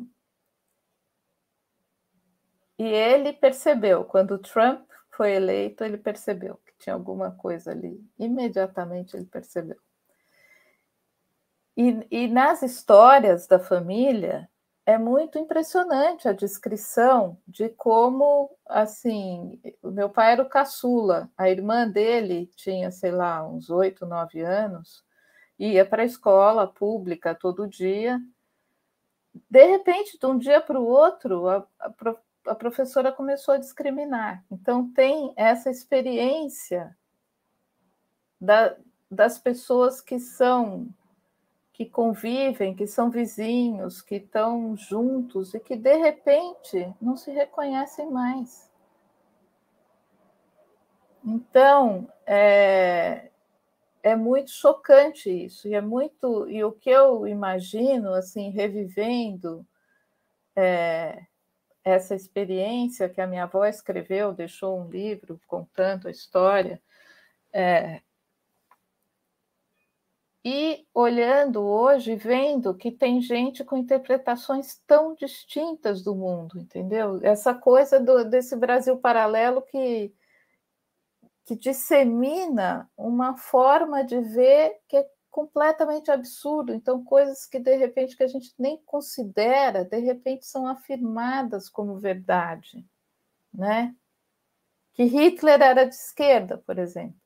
e ele percebeu, quando Trump foi eleito, ele percebeu que tinha alguma coisa ali. Imediatamente ele percebeu. E, e nas histórias da família, é muito impressionante a descrição de como, assim, o meu pai era o caçula, a irmã dele tinha, sei lá, uns oito, nove anos, ia para a escola pública todo dia. De repente, de um dia para o outro, a, a, a, professora começou a discriminar. Então, tem essa experiência da, das pessoas que são que convivem, que são vizinhos, que estão juntos e que de repente não se reconhecem mais. Então, é, é muito chocante isso, e é muito. E o que eu imagino, assim, revivendo é, essa experiência que a minha avó escreveu, deixou um livro contando a história, é, e olhando hoje, vendo que tem gente com interpretações tão distintas do mundo, entendeu? Essa coisa do, desse Brasil paralelo que, que dissemina uma forma de ver que é completamente absurdo. Então, coisas que de repente que a gente nem considera, de repente são afirmadas como verdade, né? Que Hitler era de esquerda, por exemplo.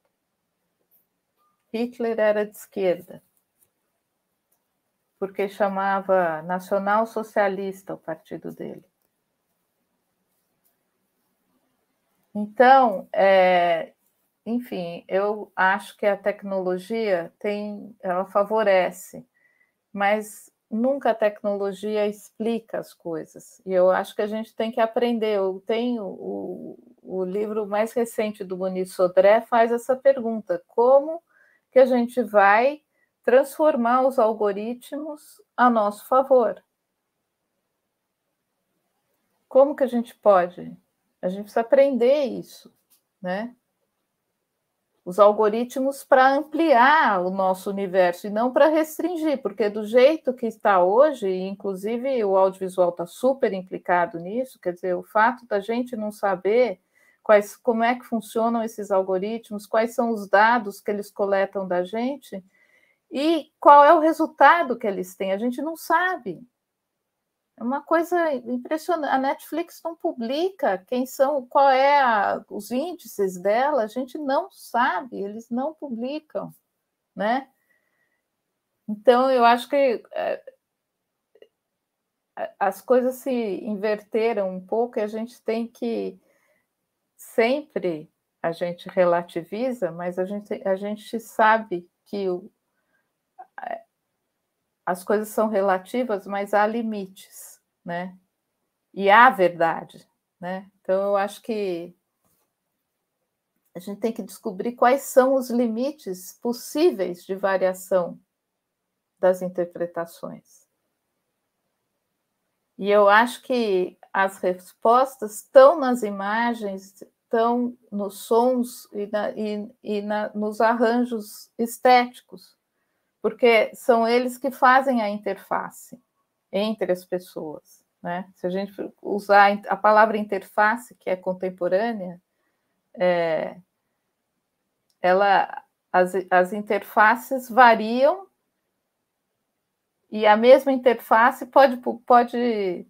Hitler era de esquerda, porque chamava Nacional Socialista o partido dele. Então, é, enfim, eu acho que a tecnologia tem, ela favorece, mas nunca a tecnologia explica as coisas. E eu acho que a gente tem que aprender. Eu tenho o, o livro mais recente do Muniz Sodré faz essa pergunta: como que a gente vai transformar os algoritmos a nosso favor. Como que a gente pode? A gente precisa aprender isso, né? Os algoritmos para ampliar o nosso universo e não para restringir, porque do jeito que está hoje, inclusive o audiovisual está super implicado nisso, quer dizer, o fato da gente não saber quais, como é que funcionam esses algoritmos, quais são os dados que eles coletam da gente e qual é o resultado que eles têm. A gente não sabe. É uma coisa impressionante. A Netflix não publica quem são, qual é a, os índices dela. A gente não sabe. Eles não publicam, né? Então eu acho que é, as coisas se inverteram um pouco e a gente tem que sempre a gente relativiza, mas a gente, a gente sabe que o, as coisas são relativas, mas há limites, né? E há verdade, né? Então eu acho que a gente tem que descobrir quais são os limites possíveis de variação das interpretações. E eu acho que as respostas estão nas imagens, estão nos sons e, na, e, e na, nos arranjos estéticos, porque são eles que fazem a interface entre as pessoas. Né? Se a gente usar a palavra interface, que é contemporânea, é, ela, as, as interfaces variam e a mesma interface pode, pode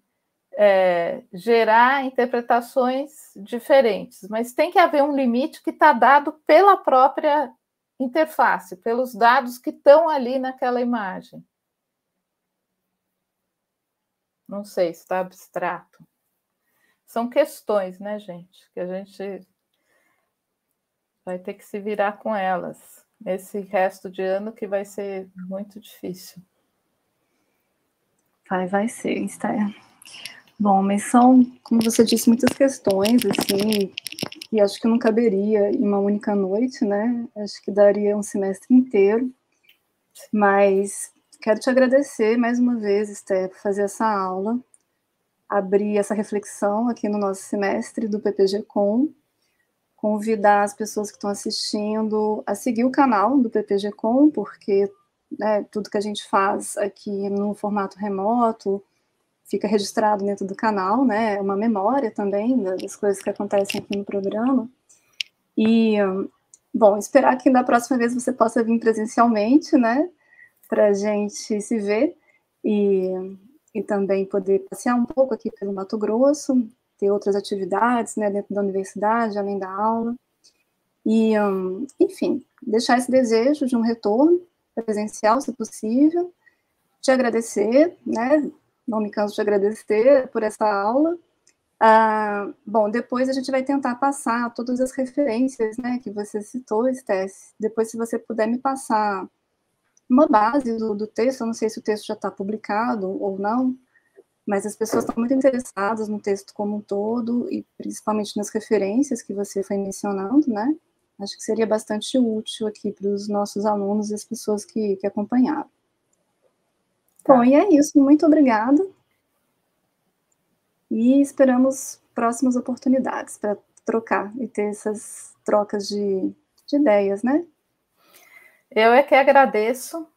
é, gerar interpretações diferentes, mas tem que haver um limite que está dado pela própria interface, pelos dados que estão ali naquela imagem. Não sei, está abstrato. São questões, né, gente? Que a gente vai ter que se virar com elas nesse resto de ano que vai ser muito difícil. Vai, vai ser, Esther. Bom, mas são, como você disse, muitas questões, assim, e acho que não caberia em uma única noite, né? Acho que daria um semestre inteiro. Mas quero te agradecer mais uma vez, Esther, por fazer essa aula, abrir essa reflexão aqui no nosso semestre do PPG Com, convidar as pessoas que estão assistindo a seguir o canal do PPG Com, porque né, tudo que a gente faz aqui no formato remoto, fica registrado dentro do canal, né? É uma memória também das coisas que acontecem aqui no programa. E, bom, esperar que da próxima vez você possa vir presencialmente, né? Para gente se ver e, e também poder passear um pouco aqui pelo Mato Grosso, ter outras atividades, né? Dentro da universidade, além da aula. E, enfim, deixar esse desejo de um retorno presencial, se possível. Te agradecer, né? Não me canso de agradecer por essa aula. Ah, bom, depois a gente vai tentar passar todas as referências né, que você citou, Stess. Depois, se você puder me passar uma base do, do texto, eu não sei se o texto já está publicado ou não, mas as pessoas estão muito interessadas no texto como um todo e principalmente nas referências que você foi mencionando, né? Acho que seria bastante útil aqui para os nossos alunos e as pessoas que, que acompanharam. Bom, e é isso. Muito obrigada. E esperamos próximas oportunidades para trocar e ter essas trocas de, de ideias, né? Eu é que agradeço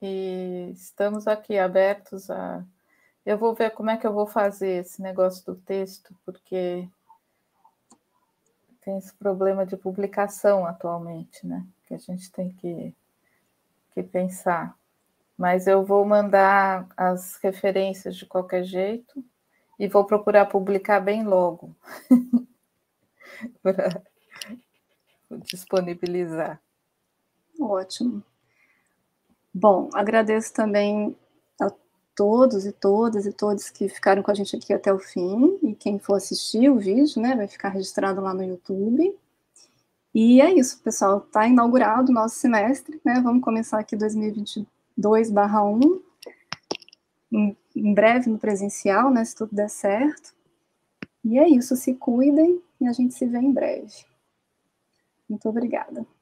e estamos aqui abertos a. Eu vou ver como é que eu vou fazer esse negócio do texto, porque tem esse problema de publicação atualmente, né? Que a gente tem que, que pensar mas eu vou mandar as referências de qualquer jeito e vou procurar publicar bem logo para disponibilizar. Ótimo. Bom, agradeço também a todos e todas e todos que ficaram com a gente aqui até o fim e quem for assistir o vídeo, né, vai ficar registrado lá no YouTube. E é isso, pessoal. Está inaugurado o nosso semestre, né? Vamos começar aqui 2022 2/1, em, em breve no presencial, né, se tudo der certo. E é isso, se cuidem e a gente se vê em breve. Muito obrigada.